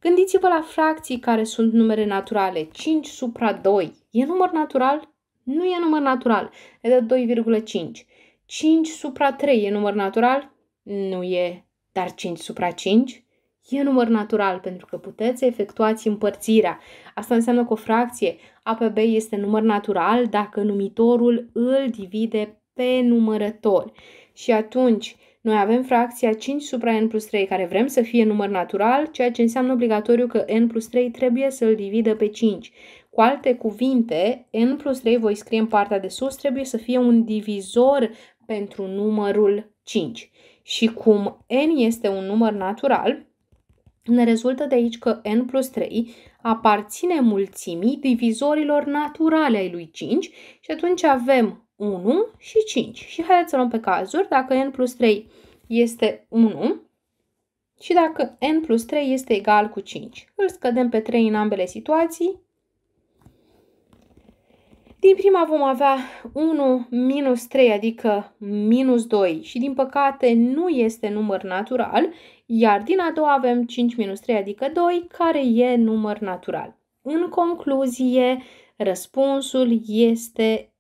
Gândiți-vă la fracții care sunt numere naturale. 5 supra 2 e număr natural? Nu e număr natural. E de 2,5. 5 supra 3 e număr natural? Nu e. Dar 5 supra 5 e număr natural pentru că puteți să efectuați împărțirea. Asta înseamnă că o fracție a pe B este număr natural dacă numitorul îl divide pe numărător. Și atunci noi avem fracția 5 supra n plus 3 care vrem să fie număr natural, ceea ce înseamnă obligatoriu că n plus 3 trebuie să îl dividă pe 5. Cu alte cuvinte, n plus 3 voi scrie în partea de sus, trebuie să fie un divizor pentru numărul 5. Și cum n este un număr natural, ne rezultă de aici că n plus 3 aparține mulțimii divizorilor naturale ai lui 5 și atunci avem 1 și 5. Și haideți să luăm pe cazuri. Dacă n plus 3 este 1 și dacă n plus 3 este egal cu 5. Îl scădem pe 3 în ambele situații din prima vom avea 1 minus 3, adică minus 2 și din păcate nu este număr natural, iar din a doua avem 5 minus 3, adică 2, care e număr natural. În concluzie, răspunsul este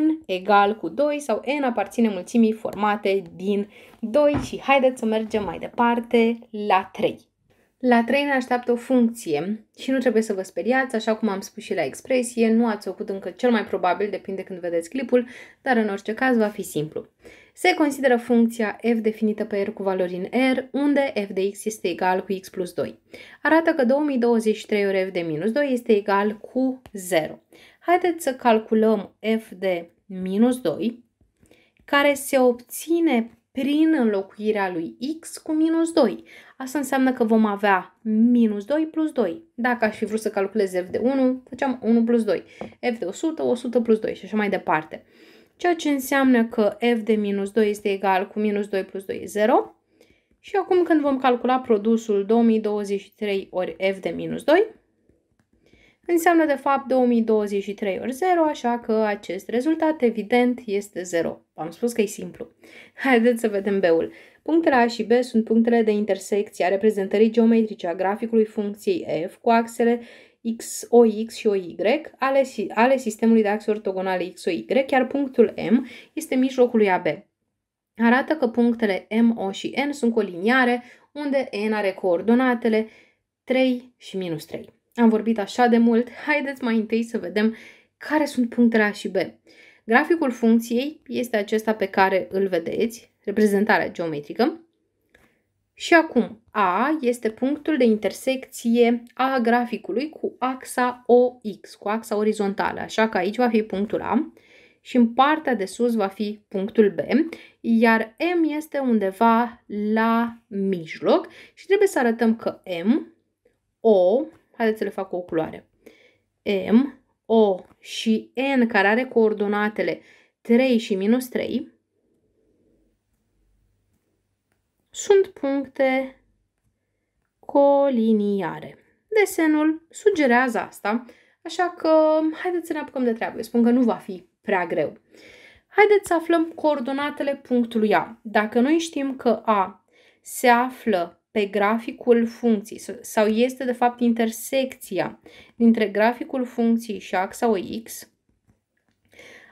n egal cu 2 sau n aparține mulțimii formate din 2 și haideți să mergem mai departe la 3. La 3 ne așteaptă o funcție și nu trebuie să vă speriați, așa cum am spus și la expresie, nu ați făcut încă cel mai probabil, depinde când vedeți clipul, dar în orice caz va fi simplu. Se consideră funcția f definită pe r cu valori în r, unde f de x este egal cu x plus 2. Arată că 2023 ori f de minus 2 este egal cu 0. Haideți să calculăm f de minus 2, care se obține prin înlocuirea lui x cu minus 2. Asta înseamnă că vom avea minus 2 plus 2. Dacă aș fi vrut să calculez f de 1, făceam 1 plus 2. f de 100, 100 plus 2 și așa mai departe. Ceea ce înseamnă că f de minus 2 este egal cu minus 2 plus 2 e 0. Și acum când vom calcula produsul 2023 ori f de minus 2, înseamnă de fapt 2023 ori 0, așa că acest rezultat evident este 0. Am spus că e simplu. Haideți să vedem B-ul. Punctele A și B sunt punctele de intersecție a reprezentării geometrice a graficului funcției f cu axele x, OX și OY ale, ale sistemului de axe ortogonale x, OY, iar punctul M este mijlocul lui AB. Arată că punctele M, O și N sunt coliniare, unde N are coordonatele 3 și minus 3. Am vorbit așa de mult, haideți mai întâi să vedem care sunt punctele A și B. Graficul funcției este acesta pe care îl vedeți, reprezentarea geometrică. Și acum, A este punctul de intersecție a graficului cu axa OX, cu axa orizontală, așa că aici va fi punctul A și în partea de sus va fi punctul B, iar M este undeva la mijloc și trebuie să arătăm că M, O, haideți să le fac o culoare, M, O și N care are coordonatele 3 și minus 3, sunt puncte coliniare. Desenul sugerează asta, așa că haideți să ne apucăm de treabă. Eu spun că nu va fi prea greu. Haideți să aflăm coordonatele punctului A. Dacă noi știm că A se află pe graficul funcției sau este de fapt intersecția dintre graficul funcției și axa OX,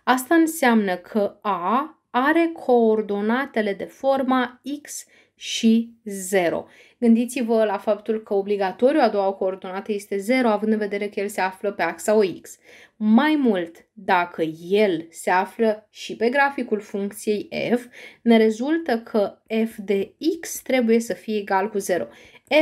asta înseamnă că A are coordonatele de forma X și 0. Gândiți-vă la faptul că obligatoriu a doua coordonată este 0, având în vedere că el se află pe axa OX. Mai mult, dacă el se află și pe graficul funcției f, ne rezultă că f de x trebuie să fie egal cu 0.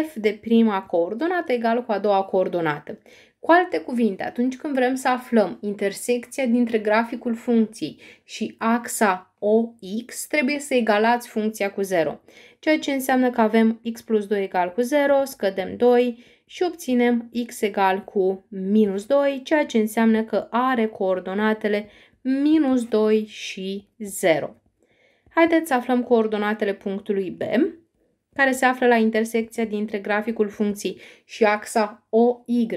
f de prima coordonată egal cu a doua coordonată. Cu alte cuvinte, atunci când vrem să aflăm intersecția dintre graficul funcției și axa OX, trebuie să egalați funcția cu 0, ceea ce înseamnă că avem x plus 2 egal cu 0, scădem 2 și obținem x egal cu minus 2, ceea ce înseamnă că are coordonatele minus 2 și 0. Haideți să aflăm coordonatele punctului B, care se află la intersecția dintre graficul funcției și axa OY,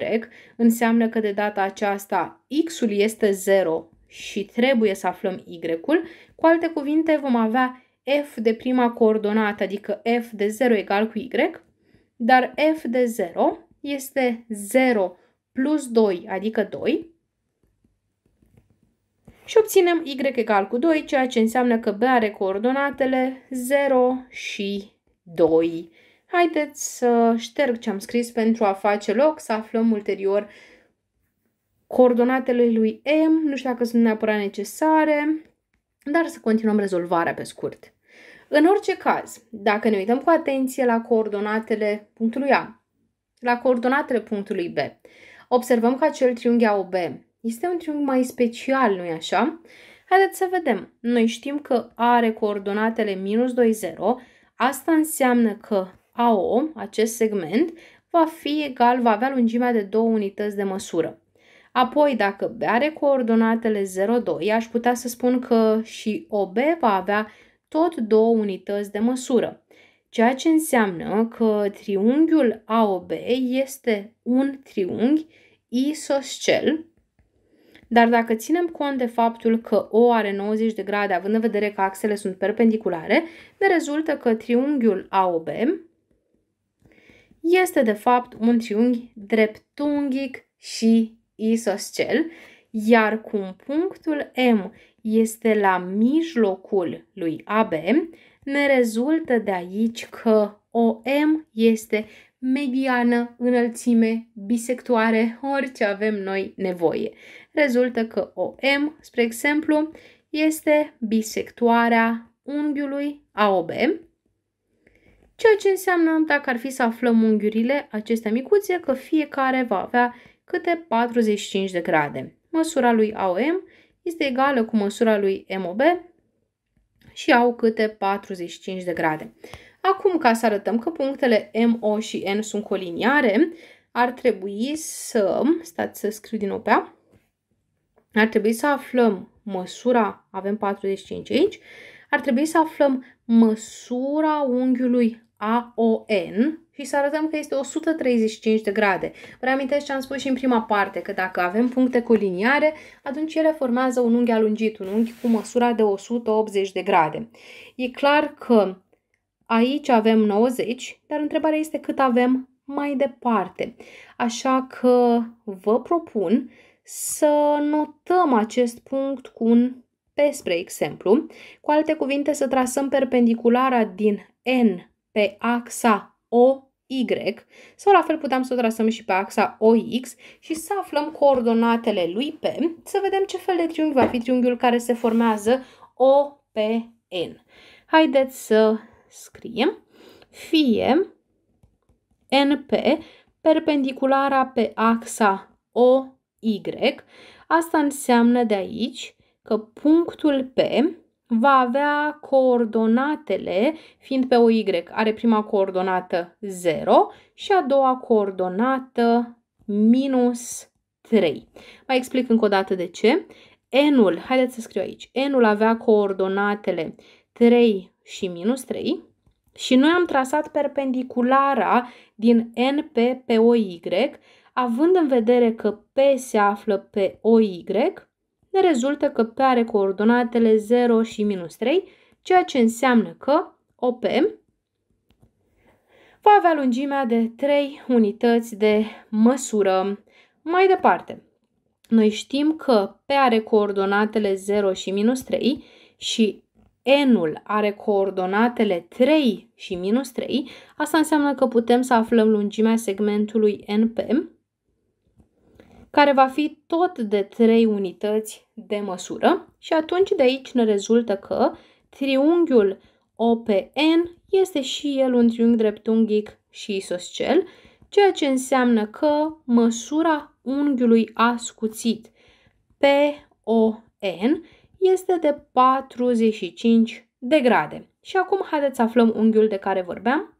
înseamnă că de data aceasta x-ul este 0 și trebuie să aflăm y-ul, cu alte cuvinte vom avea f de prima coordonată, adică f de 0 egal cu y, dar f de 0 este 0 plus 2, adică 2, și obținem y egal cu 2, ceea ce înseamnă că b are coordonatele 0 și 2. Haideți să șterg ce am scris pentru a face loc, să aflăm ulterior uh, Coordonatele lui M, nu știu dacă sunt neapărat necesare, dar să continuăm rezolvarea pe scurt. În orice caz, dacă ne uităm cu atenție la coordonatele punctului A, la coordonatele punctului B, observăm că acel triunghi AOB este un triunghi mai special, nu-i așa? Haideți să vedem. Noi știm că A are coordonatele minus 2, 0. Asta înseamnă că AO, acest segment, va fi egal, va avea lungimea de două unități de măsură. Apoi, dacă B are coordonatele 0,2, aș putea să spun că și OB va avea tot două unități de măsură, ceea ce înseamnă că triunghiul AOB este un triunghi isoscel, dar dacă ținem cont de faptul că O are 90 de grade, având în vedere că axele sunt perpendiculare, ne rezultă că triunghiul AOB este de fapt un triunghi dreptunghic și isoscel, iar cum punctul M este la mijlocul lui AB, ne rezultă de aici că OM este mediană, înălțime, bisectoare, orice avem noi nevoie. Rezultă că OM, spre exemplu, este bisectoarea unghiului AOB, ceea ce înseamnă, dacă ar fi să aflăm unghiurile acestea micuțe, că fiecare va avea câte 45 de grade. Măsura lui AOM este egală cu măsura lui MOB și au câte 45 de grade. Acum, ca să arătăm că punctele MO și N sunt coliniare, ar trebui să, stați să scriu din opea, ar trebui să aflăm măsura, avem 45 aici, ar trebui să aflăm măsura unghiului AON și să arătăm că este 135 de grade. Vă reamintesc ce am spus și în prima parte, că dacă avem puncte coliniare, atunci ele formează un unghi alungit, un unghi cu măsura de 180 de grade. E clar că aici avem 90, dar întrebarea este cât avem mai departe. Așa că vă propun să notăm acest punct cu un P spre exemplu. Cu alte cuvinte, să trasăm perpendiculara din N pe axa OY sau la fel puteam să o trasăm și pe axa OX și să aflăm coordonatele lui P, să vedem ce fel de triunghi va fi triunghiul care se formează OPN. Haideți să scriem fie NP perpendiculara pe axa OY, asta înseamnă de aici că punctul P va avea coordonatele fiind pe o Y. Are prima coordonată 0 și a doua coordonată minus 3. Mai explic încă o dată de ce. N-ul, haideți să scriu aici, N-ul avea coordonatele 3 și minus 3 și noi am trasat perpendiculara din NP pe OY, având în vedere că P se află pe OY, ne rezultă că P are coordonatele 0 și minus 3, ceea ce înseamnă că OP va avea lungimea de 3 unități de măsură. Mai departe, noi știm că P are coordonatele 0 și minus 3 și N-ul are coordonatele 3 și minus 3, asta înseamnă că putem să aflăm lungimea segmentului NP care va fi tot de 3 unități de măsură și atunci de aici ne rezultă că triunghiul OPN este și el un triunghi dreptunghic și isoscel, ceea ce înseamnă că măsura unghiului ascuțit PON este de 45 de grade. Și acum haideți să aflăm unghiul de care vorbeam.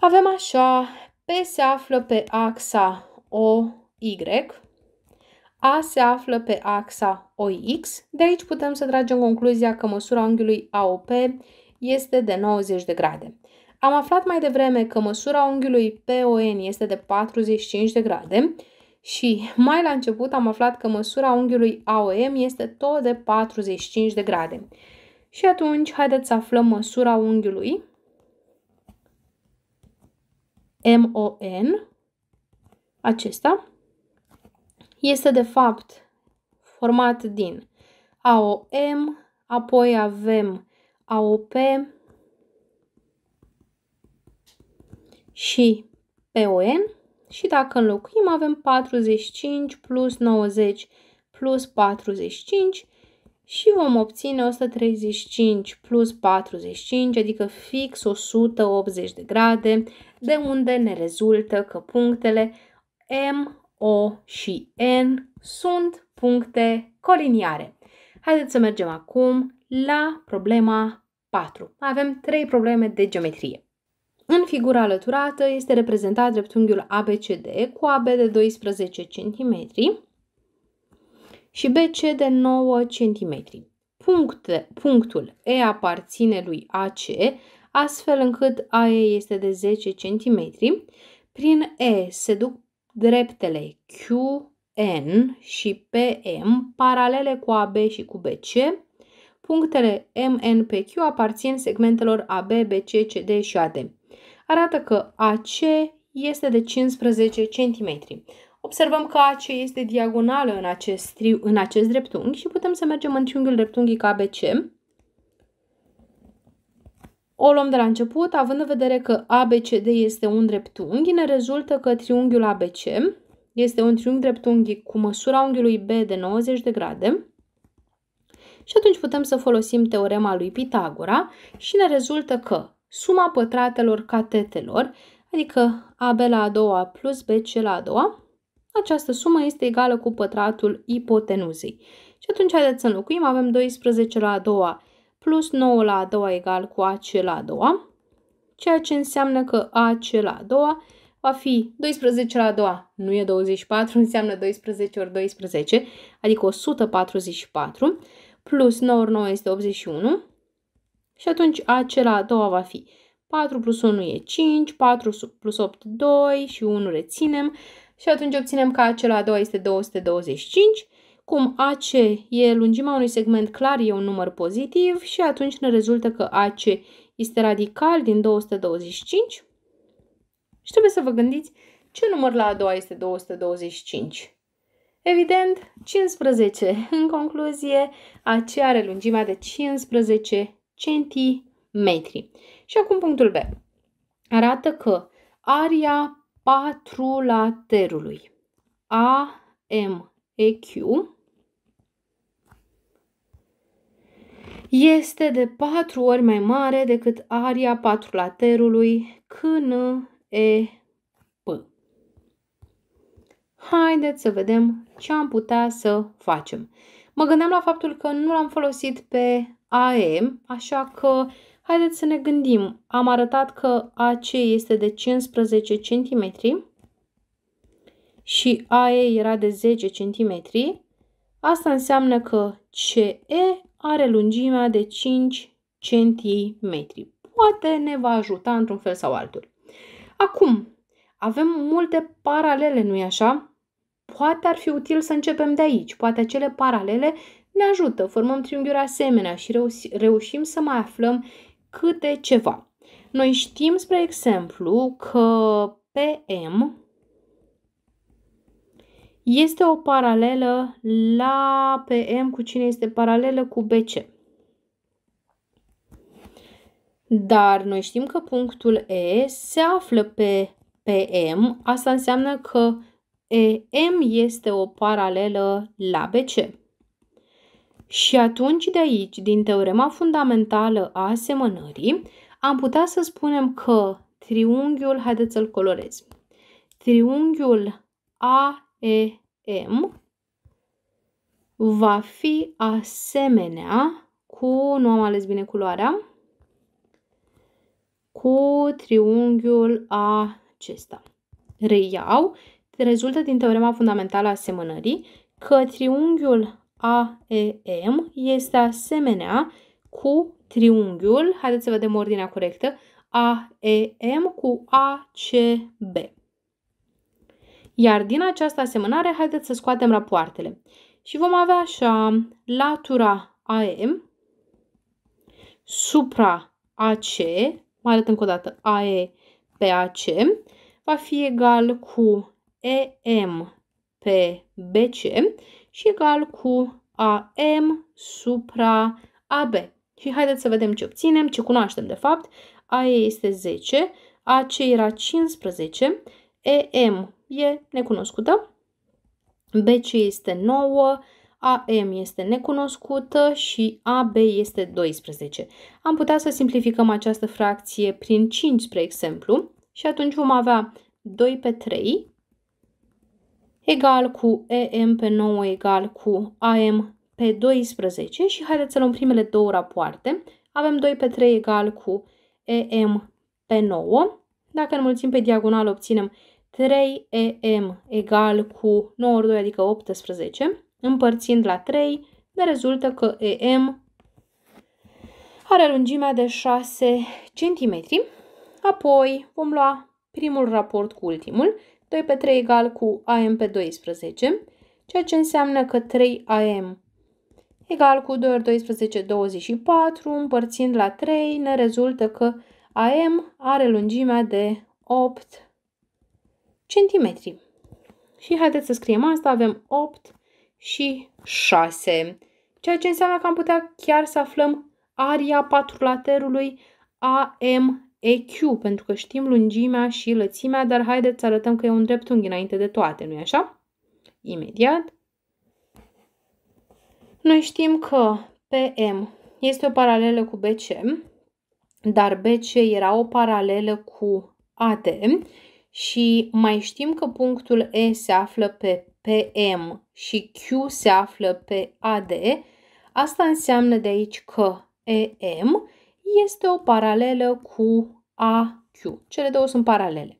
Avem așa P se află pe axa OY, A se află pe axa OX. De aici putem să tragem concluzia că măsura unghiului AOP este de 90 de grade. Am aflat mai devreme că măsura unghiului PON este de 45 de grade și mai la început am aflat că măsura unghiului AOM este tot de 45 de grade. Și atunci, haideți să aflăm măsura unghiului MON, acesta, este de fapt format din AOM, apoi avem AOP și PON și dacă înlocuim avem 45 plus 90 plus 45 și vom obține 135 plus 45, adică fix 180 de grade, de unde ne rezultă că punctele M, O și N sunt puncte coliniare. Haideți să mergem acum la problema 4. Avem trei probleme de geometrie. În figura alăturată este reprezentat dreptunghiul ABCD cu AB de 12 cm și BC de 9 cm. Punct, punctul E aparține lui AC, astfel încât AE este de 10 cm. Prin E se duc dreptele QN și PM paralele cu AB și cu BC. Punctele MN pe Q aparțin segmentelor AB, BC, CD și AD. Arată că AC este de 15 cm. Observăm că AC este diagonală în acest, în acest dreptunghi și putem să mergem în triunghiul dreptunghic ABC, o luăm de la început, având în vedere că ABCD este un dreptunghi, ne rezultă că triunghiul ABC este un triunghi dreptunghi cu măsura unghiului B de 90 de grade și atunci putem să folosim teorema lui Pitagora și ne rezultă că suma pătratelor catetelor, adică AB la a doua plus BC la a doua, această sumă este egală cu pătratul ipotenuzei. Și atunci haideți să înlocuim, avem 12 la a doua plus 9 la a doua egal cu AC la a doua, ceea ce înseamnă că AC la a doua va fi 12 la a doua, nu e 24, înseamnă 12 ori 12, adică 144, plus 9 ori 9 este 81, și atunci AC la a doua va fi 4 plus 1 e 5, 4 plus 8 2 și 1 reținem și atunci obținem că acela a doua este 225 cum AC e lungimea unui segment clar, e un număr pozitiv și atunci ne rezultă că AC este radical din 225 și trebuie să vă gândiți ce număr la a doua este 225. Evident, 15. În concluzie, AC are lungimea de 15 centimetri. Și acum punctul B. Arată că aria patrulaterului AMEQ este de patru ori mai mare decât aria patrulaterului KNEP. Haideți să vedem ce am putea să facem. Mă gândeam la faptul că nu l-am folosit pe AM, așa că haideți să ne gândim. Am arătat că AC este de 15 cm și AE era de 10 cm. Asta înseamnă că CE are lungimea de 5 cm. Poate ne va ajuta într-un fel sau altul. Acum, avem multe paralele, nu-i așa? Poate ar fi util să începem de aici. Poate acele paralele ne ajută, formăm triunghiuri asemenea și reușim să mai aflăm câte ceva. Noi știm, spre exemplu, că PM este o paralelă la PM cu cine este paralelă cu BC. Dar noi știm că punctul E se află pe PM, asta înseamnă că EM este o paralelă la BC. Și atunci de aici, din teorema fundamentală a asemănării, am putea să spunem că triunghiul, haideți să-l colorez, triunghiul A E-M va fi asemenea cu, nu am ales bine culoarea, cu triunghiul acesta. Reiau, rezultă din teorema fundamentală a asemănării că triunghiul AEM este asemenea cu triunghiul, haideți să vedem ordinea corectă, AEM cu ACB. Iar din această asemănare, haideți să scoatem rapoartele. Și vom avea așa latura AM, supra AC, mai arăt încă o dată AE pe AC, va fi egal cu EM pe BC și egal cu AM supra AB. Și haideți să vedem ce obținem, ce cunoaștem de fapt. AE este 10, AC era 15, EM e necunoscută, BC este 9, AM este necunoscută și AB este 12. Am putea să simplificăm această fracție prin 5, spre exemplu, și atunci vom avea 2 pe 3 egal cu EM pe 9 egal cu AM pe 12 și haideți să luăm primele două rapoarte. Avem 2 pe 3 egal cu EM pe 9. Dacă înmulțim pe diagonal obținem 3em egal cu 9 ori 2, adică 18, împărțind la 3, ne rezultă că em are lungimea de 6 cm. Apoi vom lua primul raport cu ultimul, 2 pe 3 egal cu am pe 12, ceea ce înseamnă că 3am egal cu 2 ori 12, 24, împărțind la 3, ne rezultă că am are lungimea de 8 centimetri. Și haideți să scriem asta, avem 8 și 6, ceea ce înseamnă că am putea chiar să aflăm aria patrulaterului AMEQ, pentru că știm lungimea și lățimea, dar haideți să arătăm că e un dreptunghi înainte de toate, nu-i așa? Imediat. Noi știm că PM este o paralelă cu BC, dar BC era o paralelă cu AT și mai știm că punctul E se află pe PM și Q se află pe AD, asta înseamnă de aici că EM este o paralelă cu AQ. Cele două sunt paralele.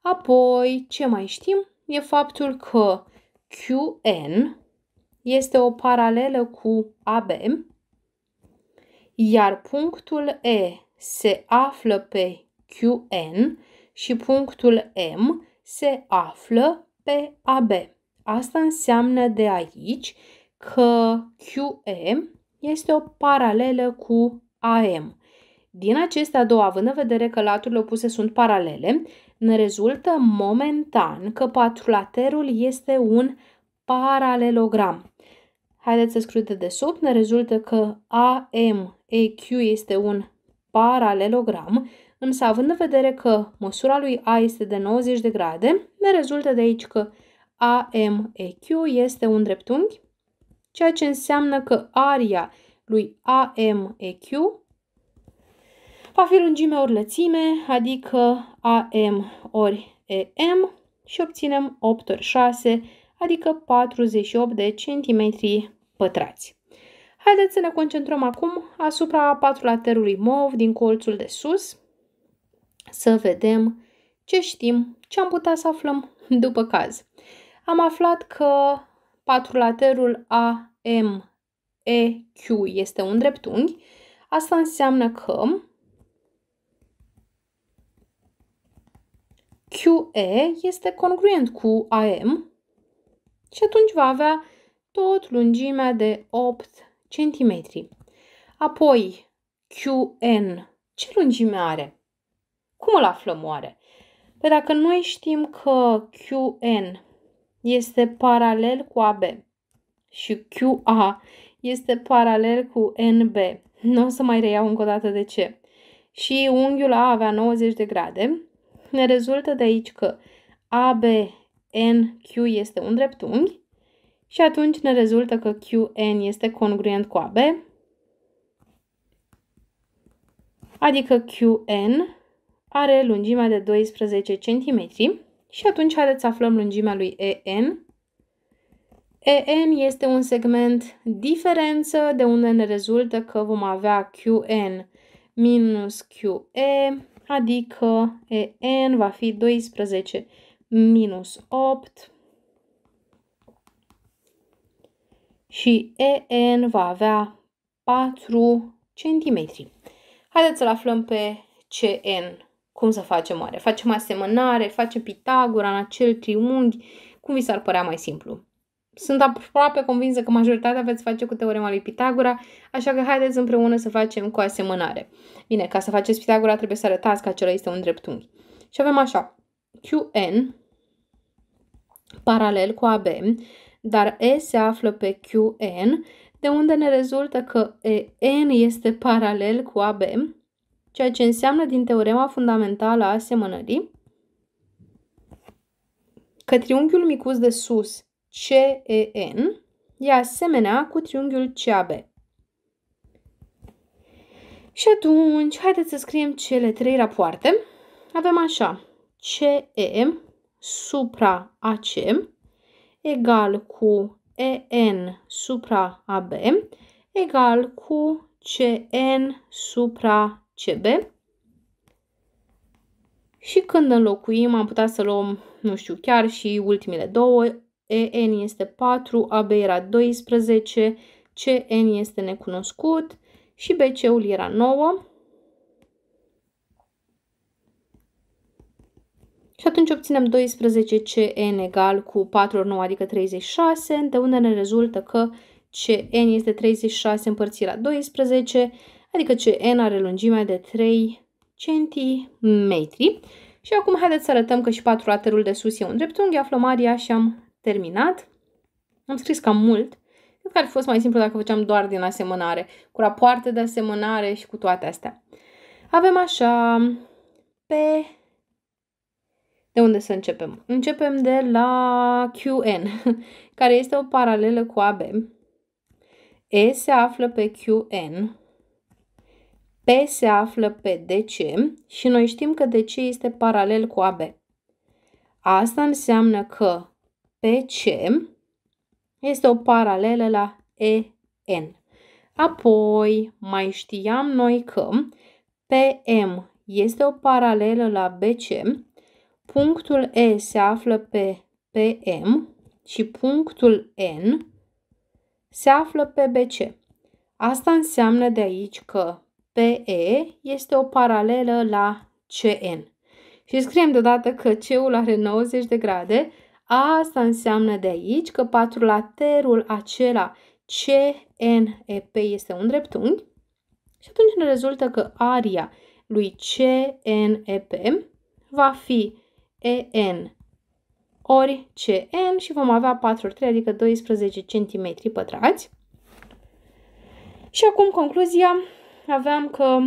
Apoi, ce mai știm? E faptul că QN este o paralelă cu AB, iar punctul E se află pe QN, și punctul M se află pe AB. Asta înseamnă de aici că QM este o paralelă cu AM. Din acestea două, având în vedere că laturile opuse sunt paralele, ne rezultă momentan că patrulaterul este un paralelogram. Haideți să scriu de desubt, ne rezultă că AMEQ este un paralelogram Însă, având în vedere că măsura lui A este de 90 de grade, ne rezultă de aici că AMEQ este un dreptunghi, ceea ce înseamnă că aria lui AMEQ va fi lungime ori lățime, adică AM ori EM și obținem 8 ori 6, adică 48 de centimetri pătrați. Haideți să ne concentrăm acum asupra patrulaterului mov din colțul de sus, să vedem ce știm, ce am putea să aflăm după caz. Am aflat că patrulaterul AMEQ este un dreptunghi. Asta înseamnă că QE este congruent cu AM și atunci va avea tot lungimea de 8 cm. Apoi, QN, ce lungime are? Cum îl aflăm oare? Păi dacă noi știm că QN este paralel cu AB și QA este paralel cu NB, nu o să mai reiau încă o dată de ce, și unghiul A avea 90 de grade, ne rezultă de aici că ABNQ este un dreptunghi și atunci ne rezultă că QN este congruent cu AB, adică QN are lungimea de 12 cm și atunci haideți să aflăm lungimea lui EN. EN este un segment diferență de unde ne rezultă că vom avea QN minus QE, adică EN va fi 12 minus 8 și EN va avea 4 cm. Haideți să-l aflăm pe CN. Cum să facem oare? Facem asemănare, facem Pitagora în acel triunghi? Cum vi s-ar părea mai simplu? Sunt aproape convinsă că majoritatea veți face cu teorema lui Pitagora, așa că haideți împreună să facem cu asemănare. Bine, ca să faceți Pitagora trebuie să arătați că acela este un dreptunghi. Și avem așa, QN paralel cu AB, dar E se află pe QN, de unde ne rezultă că EN este paralel cu AB, ceea ce înseamnă din teorema fundamentală a asemănării că triunghiul micus de sus CEN e asemenea cu triunghiul CAB. Și atunci, haideți să scriem cele trei rapoarte. Avem așa, CE supra AC egal cu EN supra AB egal cu CN supra CB. Și când înlocuim, am putea să luăm, nu știu, chiar și ultimele două. EN este 4, AB era 12, CN este necunoscut și BC-ul era 9. Și atunci obținem 12CN egal cu 4 ori 9, adică 36, de unde ne rezultă că CN este 36 împărțit la 12, adică ce n are lungimea de 3 centimetri. Și acum haideți să arătăm că și patrulaterul de sus e un dreptunghi, aflăm aria și am terminat. Am scris cam mult. Cred că ar fi fost mai simplu dacă făceam doar din asemănare, cu rapoarte de asemănare și cu toate astea. Avem așa, pe... De unde să începem? Începem de la QN, care este o paralelă cu AB. E se află pe QN, P se află pe DC și noi știm că DC este paralel cu AB. Asta înseamnă că PC este o paralelă la EN. Apoi mai știam noi că PM este o paralelă la BC, punctul E se află pe PM și punctul N se află pe BC. Asta înseamnă de aici că PE este o paralelă la CN. Și scriem deodată că C-ul are 90 de grade, asta înseamnă de aici că patrulaterul acela CNEP este un dreptunghi și atunci ne rezultă că aria lui CNEP va fi EN ori CN și vom avea 4 ori 3, adică 12 cm pătrați. Și acum concluzia, aveam că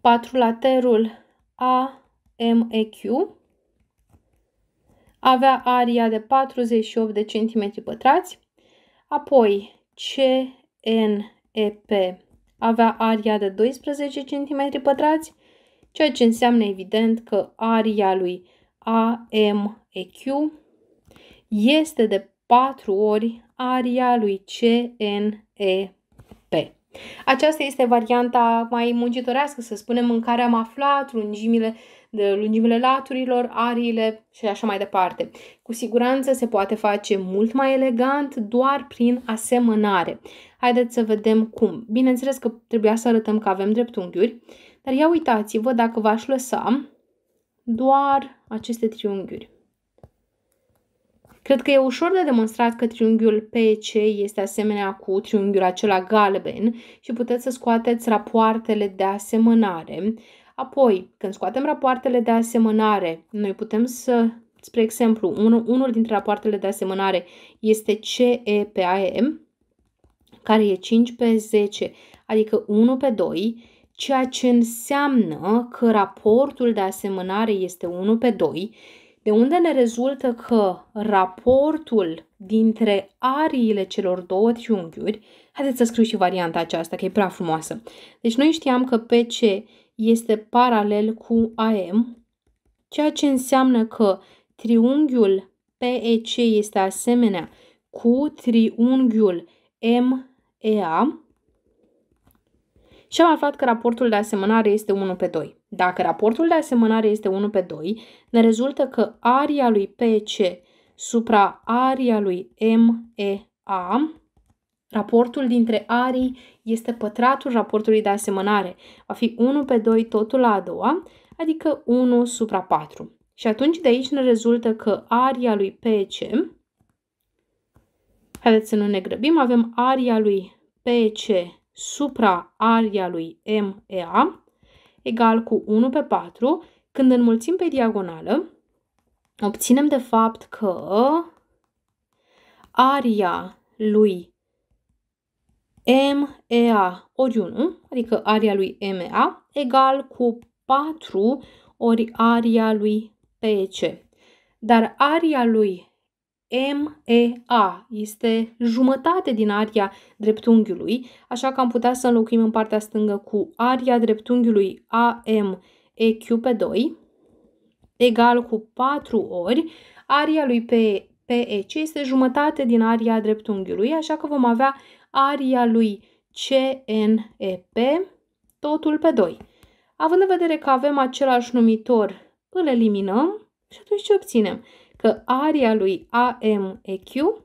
patrulaterul AMEQ avea aria de 48 de centimetri pătrați, apoi CNEP avea aria de 12 cm pătrați, ceea ce înseamnă evident că aria lui AMEQ este de 4 ori aria lui CNEP. Aceasta este varianta mai muncitorească, să spunem, în care am aflat lungimile, lungimile laturilor, ariile și așa mai departe. Cu siguranță se poate face mult mai elegant doar prin asemănare. Haideți să vedem cum. Bineînțeles că trebuia să arătăm că avem dreptunghiuri, dar ia uitați-vă dacă v-aș lăsa doar aceste triunghiuri. Cred că e ușor de demonstrat că triunghiul PC este asemenea cu triunghiul acela galben și puteți să scoateți rapoartele de asemănare. Apoi, când scoatem rapoartele de asemănare, noi putem să, spre exemplu, unul, unul dintre rapoartele de asemănare este CEPAM, care e 5 pe 10, adică 1 pe 2, ceea ce înseamnă că raportul de asemănare este 1 pe 2 de unde ne rezultă că raportul dintre ariile celor două triunghiuri, haideți să scriu și varianta aceasta, că e prea frumoasă. Deci noi știam că PC este paralel cu AM, ceea ce înseamnă că triunghiul PEC este asemenea cu triunghiul MEA și am aflat că raportul de asemănare este 1 pe 2. Dacă raportul de asemănare este 1 pe 2, ne rezultă că aria lui PC supra aria lui MEA, raportul dintre arii este pătratul raportului de asemănare. Va fi 1 pe 2 totul la a doua, adică 1 supra 4. Și atunci de aici ne rezultă că aria lui PC, haideți să nu ne grăbim, avem aria lui PC supra aria lui MEA, egal cu 1 pe 4, când înmulțim pe diagonală, obținem de fapt că aria lui MEA ori 1, adică aria lui MEA, egal cu 4 ori aria lui PC. Dar aria lui MEA este jumătate din aria dreptunghiului, așa că am putea să înlocuim în partea stângă cu aria dreptunghiului AMEQ pe 2, egal cu 4 ori aria lui PEC este jumătate din aria dreptunghiului, așa că vom avea aria lui CNEP, totul pe 2. Având în vedere că avem același numitor, îl eliminăm și atunci ce obținem? că aria lui AMEQ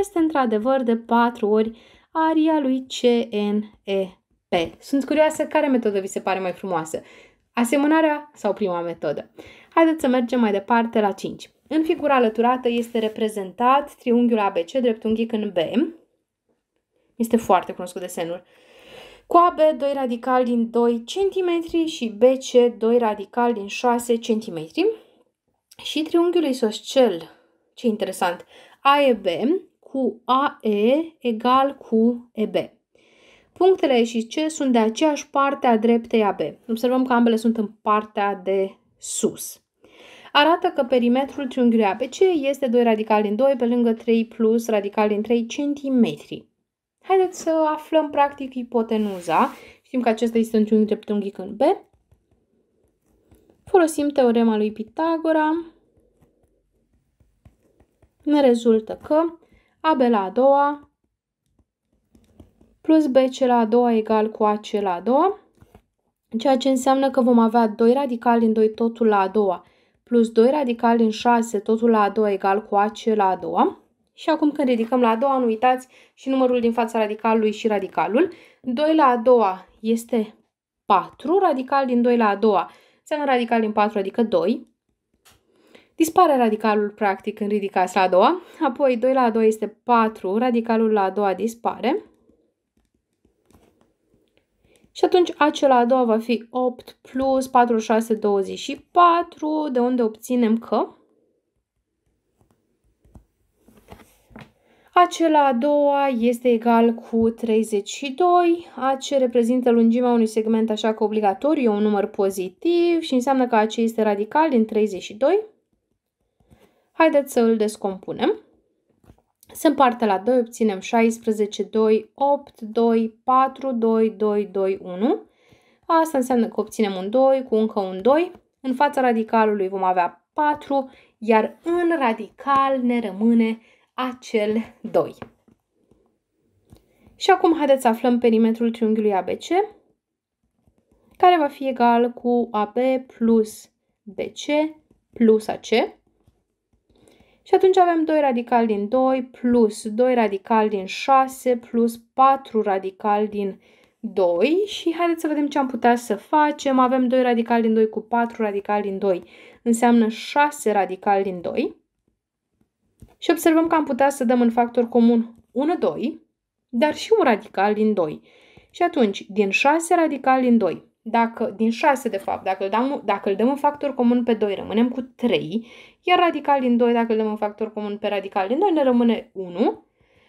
este într-adevăr de 4 ori aria lui CNEP. Sunt curioasă care metodă vi se pare mai frumoasă, asemănarea sau prima metodă. Haideți să mergem mai departe la 5. În figura alăturată este reprezentat triunghiul ABC dreptunghic în B. Este foarte cunoscut desenul. Cu AB 2 radical din 2 cm și BC 2 radical din 6 cm și triunghiul isoscel. Ce interesant! AEB cu AE egal cu EB. Punctele și C sunt de aceeași parte a dreptei AB. Observăm că ambele sunt în partea de sus. Arată că perimetrul triunghiului ABC este 2 radical din 2 pe lângă 3 plus radical din 3 cm. Haideți să aflăm practic ipotenuza. Știm că acesta este un triunghi dreptunghic în B Folosim teorema lui Pitagora. Ne rezultă că AB la a doua plus BC la a doua egal cu AC la a doua, ceea ce înseamnă că vom avea 2 radical din 2 totul la a doua plus 2 radical din 6 totul la a doua egal cu AC la a doua. Și acum când ridicăm la a doua, nu uitați și numărul din fața radicalului și radicalul. 2 la a doua este 4, radical din 2 la a doua ți radical din 4, adică 2. Dispare radicalul practic când ridicați la a doua, apoi 2 la a doua este 4, radicalul la a doua dispare. Și atunci acela a doua va fi 8 plus 4, 6, 24, de unde obținem că Acela a doua este egal cu 32. AC reprezintă lungimea unui segment așa că obligatoriu e un număr pozitiv și înseamnă că AC este radical din 32. Haideți să îl descompunem. Se împarte la 2, obținem 16, 2, 8, 2, 4, 2, 2, 2, 1. Asta înseamnă că obținem un 2 cu încă un 2. În fața radicalului vom avea 4, iar în radical ne rămâne acel 2. Și acum haideți să aflăm perimetrul triunghiului ABC, care va fi egal cu AB plus BC plus AC. Și atunci avem 2 radical din 2 plus 2 radical din 6 plus 4 radical din 2 și haideți să vedem ce am putea să facem. Avem 2 radical din 2 cu 4 radical din 2, înseamnă 6 radical din 2 și observăm că am putea să dăm în factor comun 1, 2, dar și un radical din 2. Și atunci, din 6 radical din 2, dacă, din 6 de fapt, dacă îl, dăm, dacă îl dăm în factor comun pe 2, rămânem cu 3, iar radical din 2, dacă îl dăm în factor comun pe radical din 2, ne rămâne 1.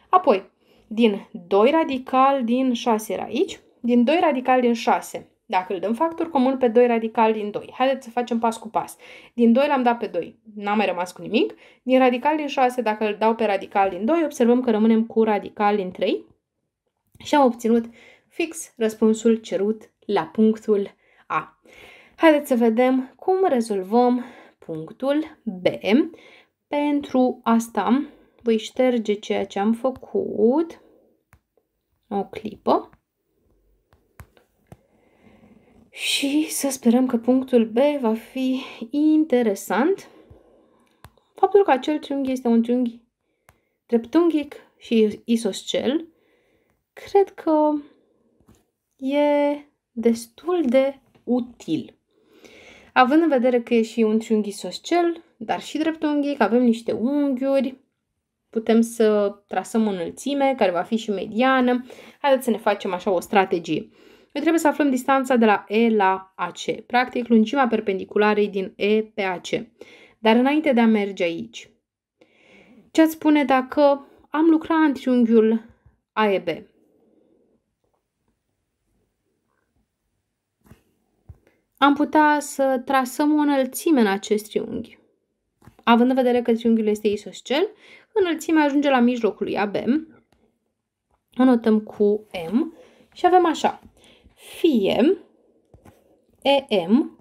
Apoi, din 2 radical din 6 era aici, din 2 radical din 6 dacă îl dăm factor comun pe 2 radical din 2, haideți să facem pas cu pas. Din 2 l-am dat pe 2, n-a mai rămas cu nimic. Din radical din 6, dacă îl dau pe radical din 2, observăm că rămânem cu radical din 3 și am obținut fix răspunsul cerut la punctul A. Haideți să vedem cum rezolvăm punctul B. Pentru asta voi șterge ceea ce am făcut. O clipă. Și să sperăm că punctul B va fi interesant. Faptul că acel triunghi este un triunghi dreptunghic și isoscel, cred că e destul de util. Având în vedere că e și un triunghi isoscel, dar și dreptunghic, avem niște unghiuri, putem să trasăm o înălțime care va fi și mediană. Haideți să ne facem așa o strategie. Noi trebuie să aflăm distanța de la E la AC, practic lungimea perpendicularei din E pe AC. Dar înainte de a merge aici, ce ați spune dacă am lucrat în triunghiul AEB? Am putea să trasăm o înălțime în acest triunghi. Având în vedere că triunghiul este isoscel, înălțimea ajunge la mijlocul lui AB. Înotăm cu M și avem așa fie em,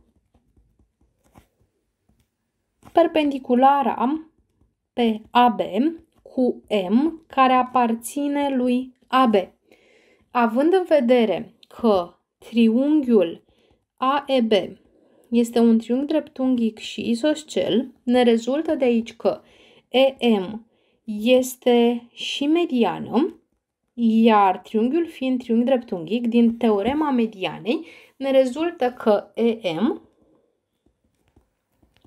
perpendiculara pe AB cu M care aparține lui AB. Având în vedere că triunghiul AEB este un triunghi dreptunghic și isoscel, ne rezultă de aici că EM este și mediană, iar triunghiul fiind triunghi dreptunghic, din teorema medianei ne rezultă că EM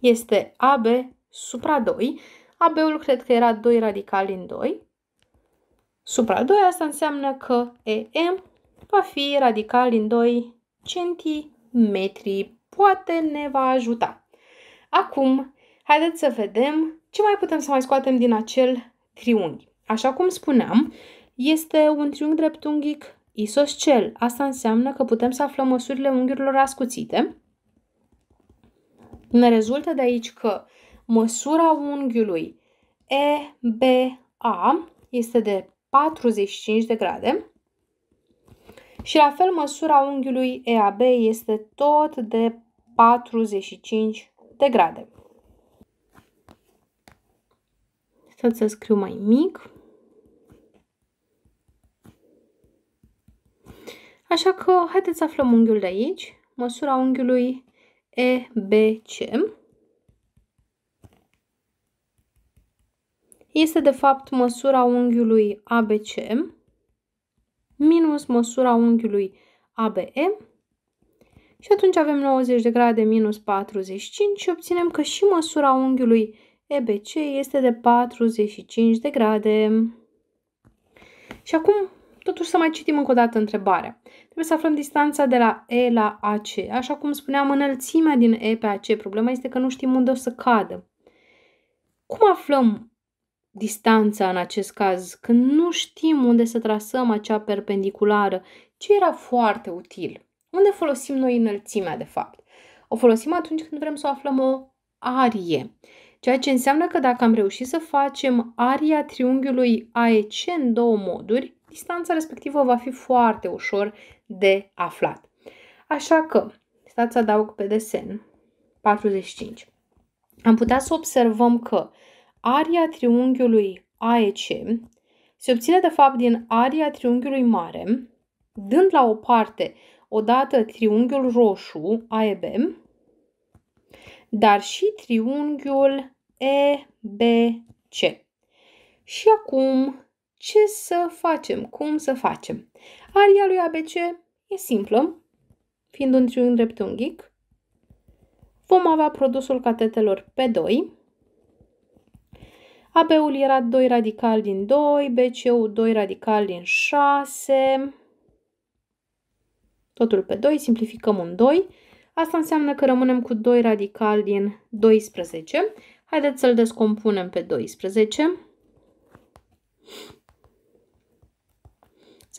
este AB supra 2, AB-ul cred că era 2 radical din 2, supra 2, asta înseamnă că EM va fi radical din 2 centimetri. Poate ne va ajuta. Acum, haideți să vedem ce mai putem să mai scoatem din acel triunghi. Așa cum spuneam, este un triunghi dreptunghic isoscel. Asta înseamnă că putem să aflăm măsurile unghiurilor ascuțite. Ne rezultă de aici că măsura unghiului EBA este de 45 de grade și la fel măsura unghiului EAB este tot de 45 de grade. Să-ți scriu mai mic. Așa că haideți să aflăm unghiul de aici, măsura unghiului EBC. Este de fapt măsura unghiului ABC minus măsura unghiului ABE și atunci avem 90 de grade minus 45 și obținem că și măsura unghiului EBC este de 45 de grade. Și acum Totuși să mai citim încă o dată întrebarea. Trebuie să aflăm distanța de la E la AC. Așa cum spuneam, înălțimea din E pe AC. Problema este că nu știm unde o să cadă. Cum aflăm distanța în acest caz, când nu știm unde să trasăm acea perpendiculară, ce era foarte util? Unde folosim noi înălțimea, de fapt? O folosim atunci când vrem să o aflăm o arie. Ceea ce înseamnă că dacă am reușit să facem aria triunghiului AEC în două moduri, distanța respectivă va fi foarte ușor de aflat. Așa că, stați să adaug pe desen, 45. Am putea să observăm că aria triunghiului AEC se obține de fapt din aria triunghiului mare, dând la o parte odată triunghiul roșu AEB, dar și triunghiul EBC. Și acum ce să facem, cum să facem. Aria lui ABC e simplă, fiind un triunghi dreptunghic. Vom avea produsul catetelor P2. AB-ul era 2 radical din 2, BC-ul 2 radical din 6. Totul pe 2, simplificăm un 2. Asta înseamnă că rămânem cu 2 radical din 12. Haideți să-l descompunem pe 12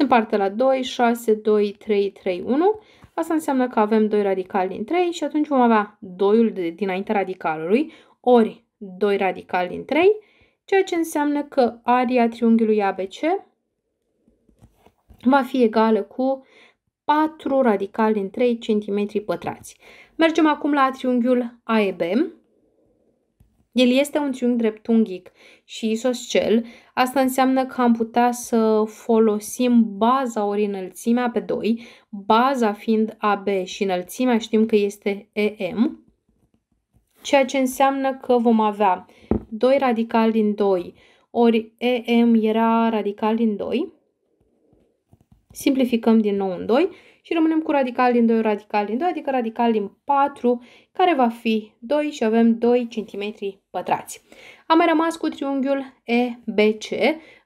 se împarte la 2, 6, 2, 3, 3, 1. Asta înseamnă că avem 2 radicali din 3 și atunci vom avea 2-ul de, dinaintea radicalului ori 2 radicali din 3, ceea ce înseamnă că aria triunghiului ABC va fi egală cu 4 radicali din 3 cm pătrați. Mergem acum la triunghiul AEB. El este un triunghi dreptunghic și isoscel, Asta înseamnă că am putea să folosim baza ori înălțimea pe 2, baza fiind AB și înălțimea știm că este EM, ceea ce înseamnă că vom avea 2 radical din 2 ori EM era radical din 2, simplificăm din nou în 2 și rămânem cu radical din 2, radical din 2, adică radical din 4, care va fi 2 și avem 2 cm pătrați. Am mai rămas cu triunghiul EBC,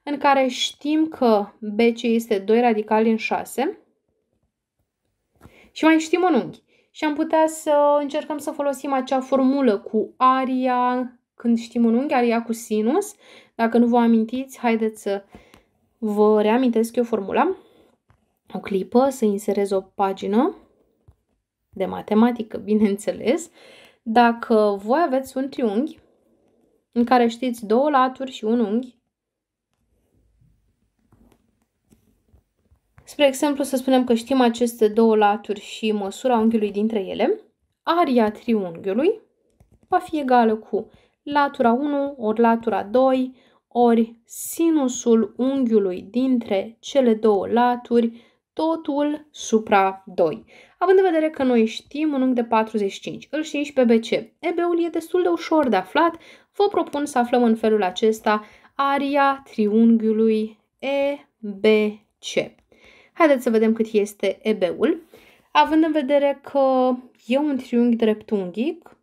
în care știm că BC este 2 radical în 6 și mai știm un unghi. Și am putea să încercăm să folosim acea formulă cu aria când știm un unghi, aria cu sinus. Dacă nu vă amintiți, haideți să vă reamintesc eu formula. O clipă, să inserez o pagină de matematică, bineînțeles. Dacă voi aveți un triunghi în care știți două laturi și un unghi. Spre exemplu, să spunem că știm aceste două laturi și măsura unghiului dintre ele. Aria triunghiului va fi egală cu latura 1 ori latura 2 ori sinusul unghiului dintre cele două laturi totul supra 2. Având în vedere că noi știm un unghi de 45, îl știm și pe BC. EB-ul e destul de ușor de aflat, vă propun să aflăm în felul acesta aria triunghiului EBC. Haideți să vedem cât este EB-ul. Având în vedere că e un triunghi dreptunghic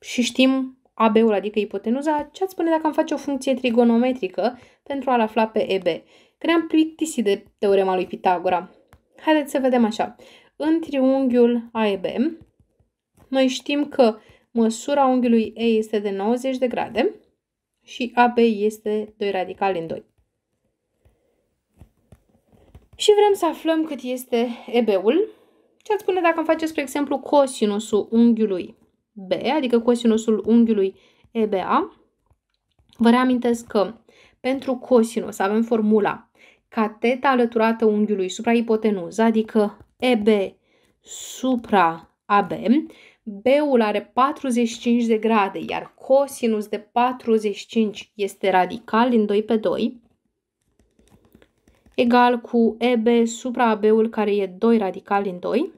și știm AB-ul, adică ipotenuza, ce ați spune dacă am face o funcție trigonometrică pentru a-l afla pe EB? că am plictisit de teorema lui Pitagora. Haideți să vedem așa. În triunghiul AEB, noi știm că măsura unghiului E este de 90 de grade și AB este 2 radical în 2. Și vrem să aflăm cât este EB-ul. Ce ați spune dacă îmi faceți, spre exemplu, cosinusul unghiului B, adică cosinusul unghiului EBA? Vă reamintesc că pentru cosinus avem formula cateta alăturată unghiului supraipotenuză, adică EB supra AB, B-ul are 45 de grade, iar cosinus de 45 este radical din 2 pe 2, egal cu EB supra AB-ul care e 2 radical din 2.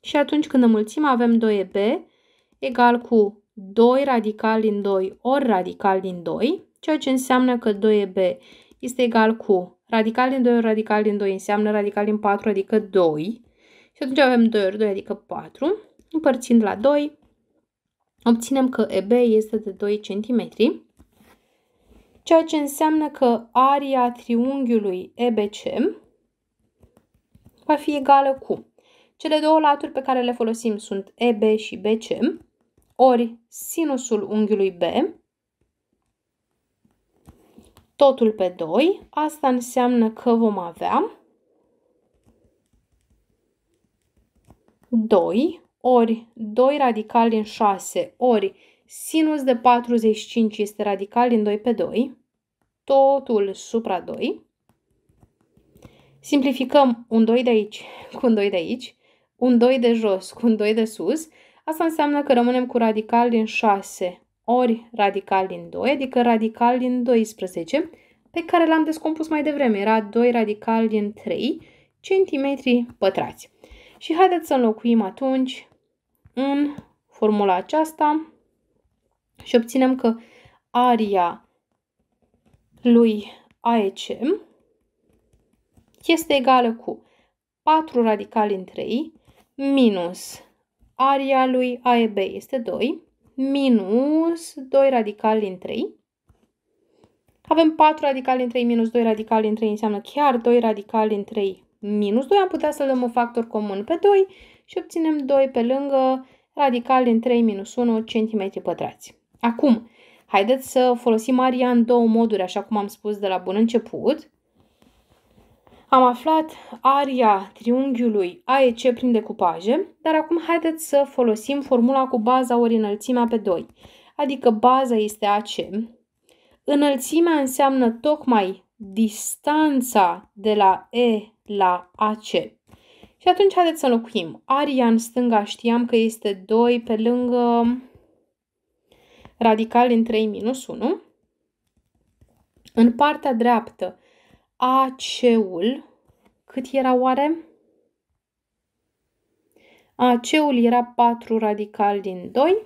Și atunci când înmulțim avem 2EB egal cu 2 radical din 2 ori radical din 2, ceea ce înseamnă că 2EB este egal cu Radical din 2 ori radical din 2 înseamnă radical din 4, adică 2. Și atunci avem 2 ori 2, adică 4. Împărțind la 2, obținem că EB este de 2 cm, ceea ce înseamnă că aria triunghiului EBC va fi egală cu cele două laturi pe care le folosim sunt EB și BC, ori sinusul unghiului B, totul pe 2. Asta înseamnă că vom avea 2 ori 2 radical din 6 ori sinus de 45 este radical din 2 pe 2, totul supra 2. Simplificăm un 2 de aici cu un 2 de aici, un 2 de jos cu un 2 de sus. Asta înseamnă că rămânem cu radical din 6 ori radical din 2, adică radical din 12, pe care l-am descompus mai devreme. Era 2 radical din 3 centimetri pătrați. Și haideți să înlocuim atunci în formula aceasta și obținem că aria lui AEC este egală cu 4 radical din 3 minus aria lui AEB este 2 minus 2 radical din 3. Avem 4 radical din 3 minus 2 radical din 3 înseamnă chiar 2 radical din 3 minus 2. Am putea să dăm un factor comun pe 2 și obținem 2 pe lângă radical din 3 minus 1 cm pătrați. Acum, haideți să folosim aria în două moduri, așa cum am spus de la bun început. Am aflat aria triunghiului AEC prin decupaje, dar acum haideți să folosim formula cu baza ori înălțimea pe 2, adică baza este AC. Înălțimea înseamnă tocmai distanța de la E la AC. Și atunci haideți să înlocuim. Aria în stânga știam că este 2 pe lângă radical din 3 minus 1. În partea dreaptă AC-ul, cât era oare? AC-ul era 4 radical din 2,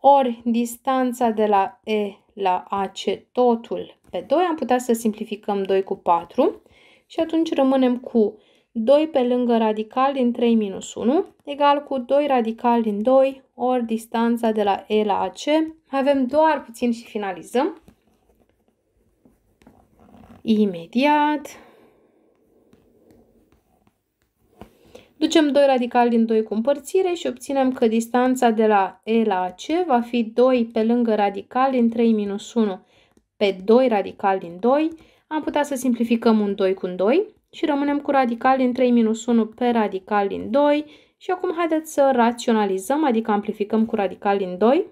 ori distanța de la E la AC totul pe 2, am putea să simplificăm 2 cu 4 și atunci rămânem cu 2 pe lângă radical din 3 minus 1 egal cu 2 radical din 2 ori distanța de la E la AC. avem doar puțin și finalizăm imediat. Ducem 2 radical din 2 cu împărțire și obținem că distanța de la E la C va fi 2 pe lângă radical din 3 minus 1 pe 2 radical din 2. Am putea să simplificăm un 2 cu un 2 și rămânem cu radical din 3 minus 1 pe radical din 2. Și acum haideți să raționalizăm, adică amplificăm cu radical din 2.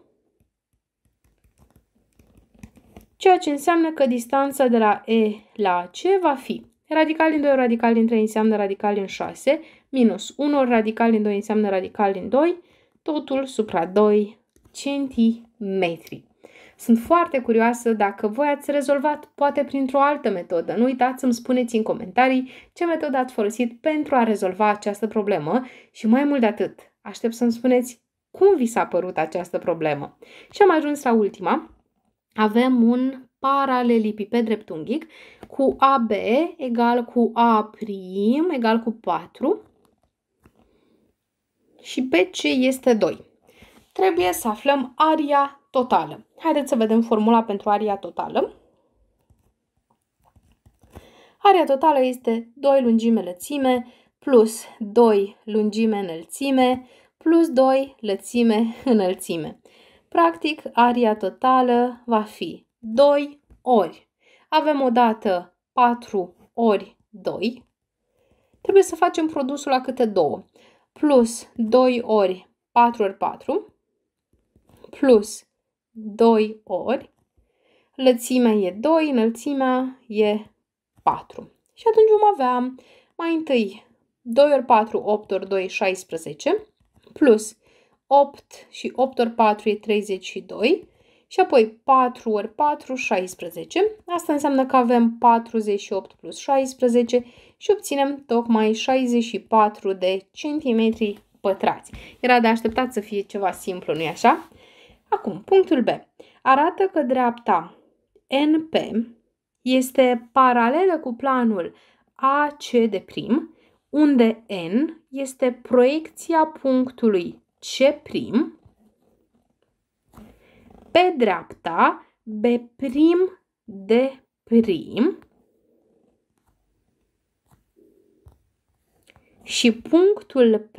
ceea ce înseamnă că distanța de la E la C va fi radical din 2 ori radical din 3 înseamnă radical din 6, minus 1 ori radical din 2 înseamnă radical din 2, totul supra 2 centimetri. Sunt foarte curioasă dacă voi ați rezolvat, poate printr-o altă metodă. Nu uitați să-mi spuneți în comentarii ce metodă ați folosit pentru a rezolva această problemă și mai mult de atât, aștept să-mi spuneți cum vi s-a părut această problemă. Și am ajuns la ultima, avem un paralelipiped dreptunghic cu AB egal cu A' prim egal cu 4 și BC este 2. Trebuie să aflăm aria totală. Haideți să vedem formula pentru aria totală. Aria totală este 2 lungime lățime plus 2 lungime înălțime plus 2 lățime înălțime. Practic, aria totală va fi 2 ori. Avem o dată 4 ori 2. Trebuie să facem produsul la câte 2. Plus 2 ori 4 ori 4. Plus 2 ori. Lățimea e 2, înălțimea e 4. Și atunci vom avea mai întâi 2 ori 4, 8 ori 2, 16, plus 2 8 și 8 ori 4 e 32 și apoi 4 ori 4, 16. Asta înseamnă că avem 48 plus 16 și obținem tocmai 64 de centimetri pătrați. Era de așteptat să fie ceva simplu, nu-i așa? Acum, punctul B. Arată că dreapta NP este paralelă cu planul AC de prim, unde N este proiecția punctului C prim, pe dreapta B prim de prim și punctul P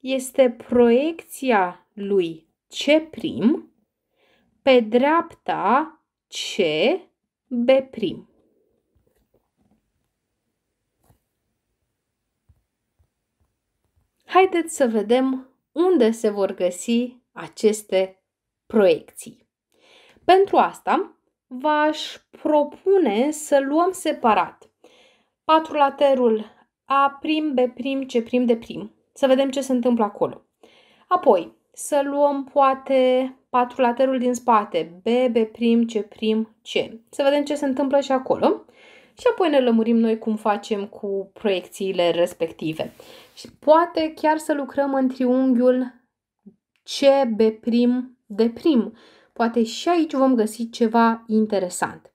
este proiecția lui C prim pe dreapta C B prim. Haideți să vedem unde se vor găsi aceste proiecții. Pentru asta, v-aș propune să luăm separat patrulaterul A prim, B prim, C prim, D prim. Să vedem ce se întâmplă acolo. Apoi, să luăm poate patrulaterul din spate, B, B prim, C prim, C. Să vedem ce se întâmplă și acolo. Și apoi ne lămurim noi cum facem cu proiecțiile respective și poate chiar să lucrăm în triunghiul CB' de prim. Poate și aici vom găsi ceva interesant.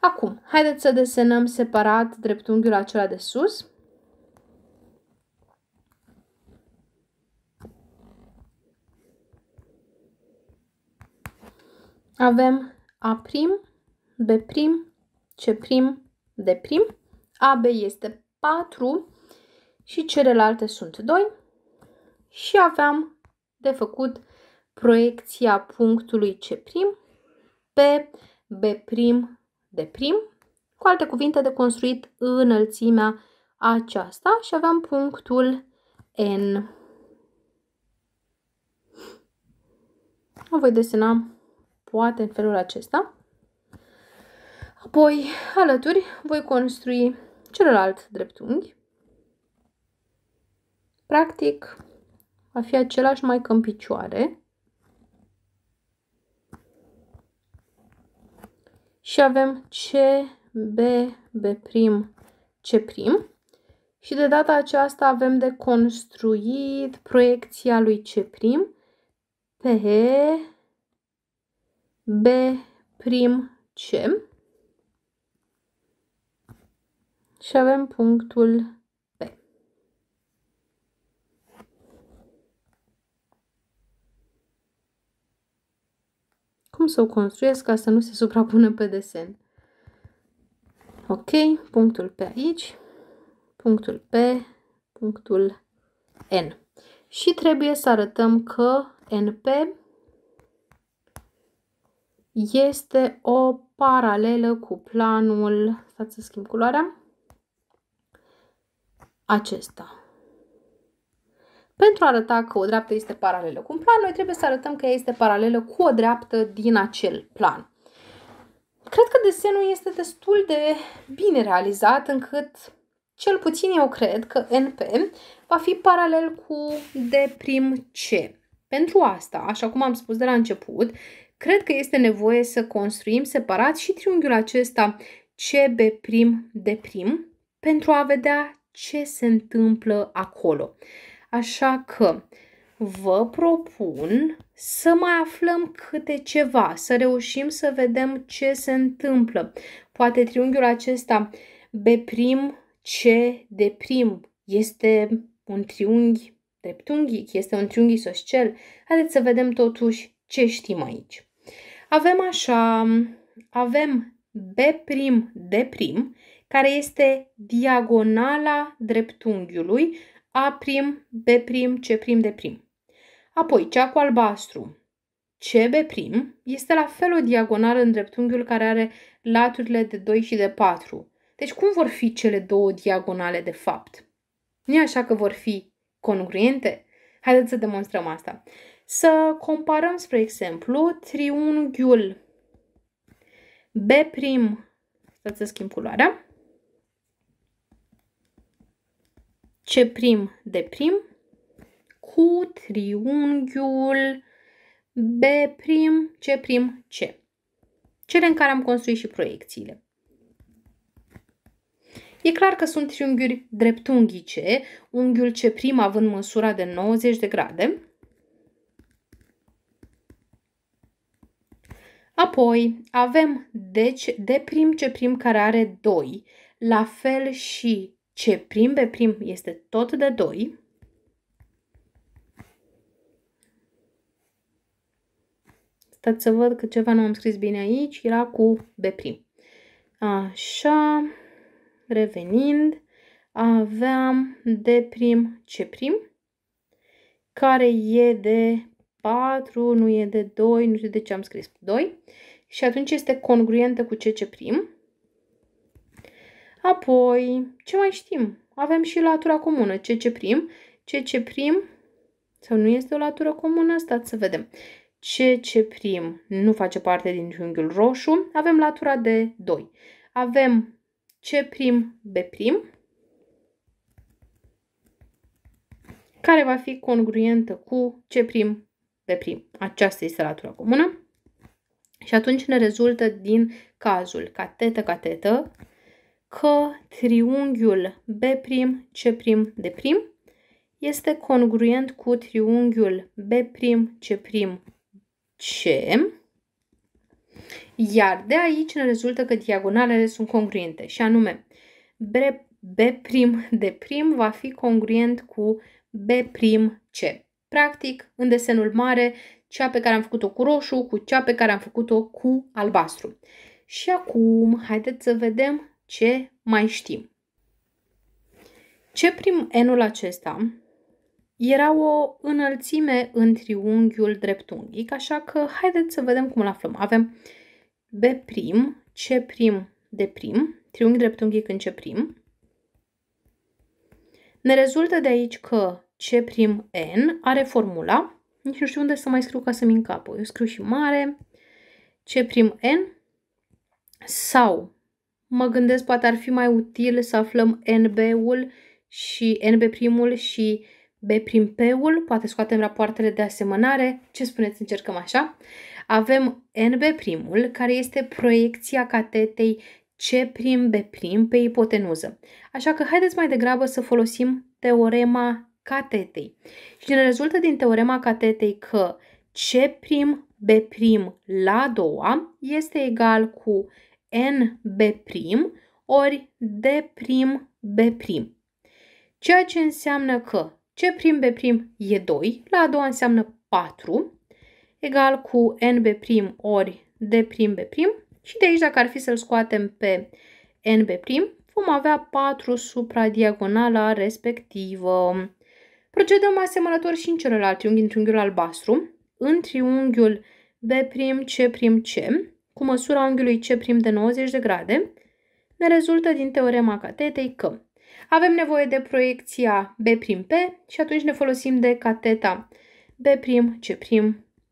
Acum, haideți să desenăm separat dreptunghiul acela de sus. Avem A', prim B', prim C', prim D'. prim. AB este 4 și celelalte sunt 2 și aveam de făcut proiecția punctului C' pe B' de prim, cu alte cuvinte de construit înălțimea aceasta și aveam punctul N. O voi desena poate în felul acesta. Apoi, alături, voi construi celălalt dreptunghi Practic, va fi același mai în picioare. Și avem C, B, B', prim C'. prim Și de data aceasta avem de construit proiecția lui C', prim pe B, prim C. Și avem punctul cum să o construiesc ca să nu se suprapună pe desen. Ok, punctul pe aici, punctul P, punctul N. Și trebuie să arătăm că NP este o paralelă cu planul, stați să schimb culoarea, acesta. Pentru a arăta că o dreaptă este paralelă cu un plan, noi trebuie să arătăm că ea este paralelă cu o dreaptă din acel plan. Cred că desenul este destul de bine realizat încât, cel puțin eu cred că NP va fi paralel cu D'C. Pentru asta, așa cum am spus de la început, cred că este nevoie să construim separat și triunghiul acesta CB'D' pentru a vedea ce se întâmplă acolo. Așa că vă propun să mai aflăm câte ceva, să reușim să vedem ce se întâmplă. Poate triunghiul acesta B' prim C de prim este un triunghi dreptunghic, este un triunghi soscel. Haideți să vedem totuși ce știm aici. Avem așa, avem B' prim de prim, care este diagonala dreptunghiului a', prim, B', prim, C' prim, D'. Apoi, cea cu albastru, CB' este la fel o diagonală în dreptunghiul care are laturile de 2 și de 4. Deci cum vor fi cele două diagonale de fapt? Nu așa că vor fi congruente? Haideți să demonstrăm asta. Să comparăm, spre exemplu, triunghiul B', prim, să schimb culoarea, ce prim de prim cu triunghiul B prim, C prim, C. Cele în care am construit și proiecțiile. E clar că sunt triunghiuri dreptunghice, unghiul C prim având măsura de 90 de grade. Apoi avem deci D prim C prim care are 2, la fel și C prim B prim este tot de 2. Stați să văd că ceva nu am scris bine aici. Era cu B prim. Așa, revenind, aveam D prim, C prim, care e de 4, nu e de 2, nu știu de ce am scris 2. Și atunci este congruentă cu CC prim Apoi, ce mai știm? Avem și latura comună, ce ce prim, ce ce prim, sau nu este o latură comună, stați să vedem. Ce ce prim nu face parte din triunghiul roșu, avem latura de 2. Avem C prim, B prim, care va fi congruentă cu C prim, B prim. Aceasta este latura comună. Și atunci ne rezultă din cazul catetă-catetă, că triunghiul B'C'D' este congruent cu triunghiul B'C'C, iar de aici ne rezultă că diagonalele sunt congruente, și anume B'D' va fi congruent cu B'C. Practic, în desenul mare, cea pe care am făcut-o cu roșu, cu cea pe care am făcut-o cu albastru. Și acum, haideți să vedem ce mai știm. Ce prim enul acesta era o înălțime în triunghiul dreptunghic, așa că haideți să vedem cum îl aflăm. Avem B', prim C' prim de prim, triunghi dreptunghic în C'. Ne rezultă de aici că c prim n are formula, nici nu știu unde să mai scriu ca să-mi încapă. Eu scriu și mare, c prim n sau mă gândesc poate ar fi mai util să aflăm NB-ul și NB primul și B prim P-ul, poate scoatem rapoartele de asemănare, ce spuneți, încercăm așa. Avem NB primul, care este proiecția catetei C prim B prim pe ipotenuză. Așa că haideți mai degrabă să folosim teorema catetei. Și ne rezultă din teorema catetei că C prim B prim la a doua este egal cu NB' ori D'B'. Ceea ce înseamnă că C prim B prim e 2, la a doua înseamnă 4, egal cu NB' ori D' B' și de aici dacă ar fi să-l scoatem pe NB', vom avea 4 supra diagonala respectivă. Procedăm asemănător și în celălalt triunghi, în triunghiul albastru, în triunghiul prim C, cu măsura unghiului C prim de 90 de grade, ne rezultă din teorema catetei că avem nevoie de proiecția B'P și atunci ne folosim de cateta B'C'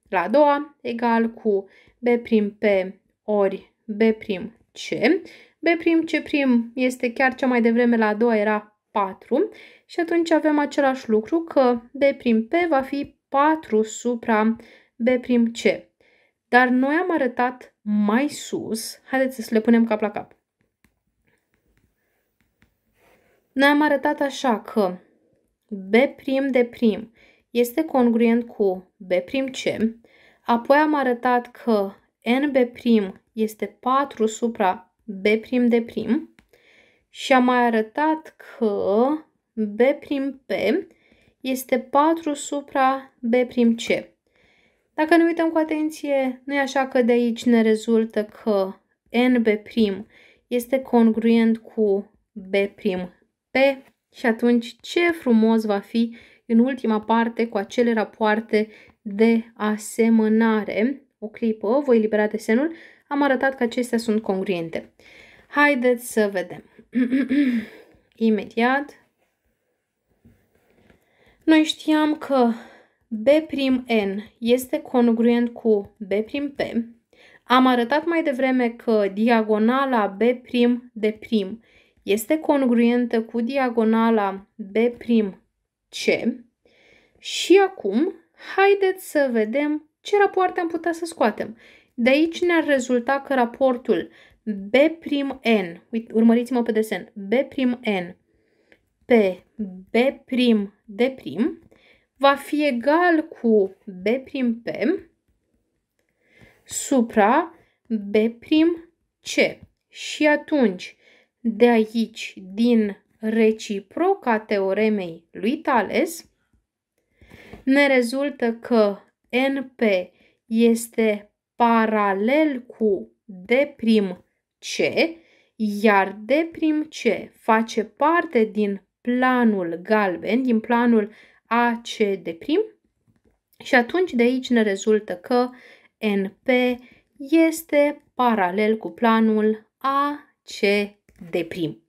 la a doua egal cu B'P ori B'C. B'C' este chiar cea mai devreme la a doua era 4 și atunci avem același lucru că B'P va fi 4 supra B'C. Dar noi am arătat mai sus, haideți să le punem cap la cap. Noi am arătat așa că B' de prim este congruent cu B'C, apoi am arătat că NB' este 4 supra B' de prim și am mai arătat că B'P este 4 supra B'C. Dacă ne uităm cu atenție, nu e așa că de aici ne rezultă că NB' este congruent cu B'P și atunci ce frumos va fi în ultima parte cu acele rapoarte de asemănare. O clipă, voi elibera desenul, am arătat că acestea sunt congruente. Haideți să vedem. Imediat. Noi știam că B'N este congruent cu B'P. Am arătat mai devreme că diagonala B' d prim este congruentă cu diagonala B'C și acum haideți să vedem ce rapoarte am putea să scoatem. De aici ne-ar rezulta că raportul B'N, urmăriți-mă pe desen, B'N pe B' d prim va fi egal cu b prim p supra b prim c Și atunci, de aici, din reciproca teoremei lui Tales, ne rezultă că NP este paralel cu d prim c iar d prim c face parte din planul galben, din planul AC de prim și atunci de aici ne rezultă că NP este paralel cu planul AC de prim.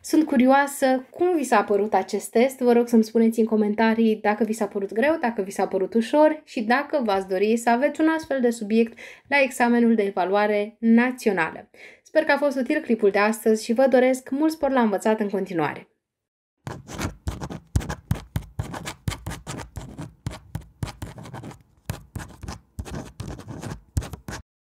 Sunt curioasă cum vi s-a părut acest test. Vă rog să-mi spuneți în comentarii dacă vi s-a părut greu, dacă vi s-a părut ușor și dacă v-ați dori să aveți un astfel de subiect la examenul de evaluare națională. Sper că a fost util clipul de astăzi și vă doresc mult spor la învățat în continuare.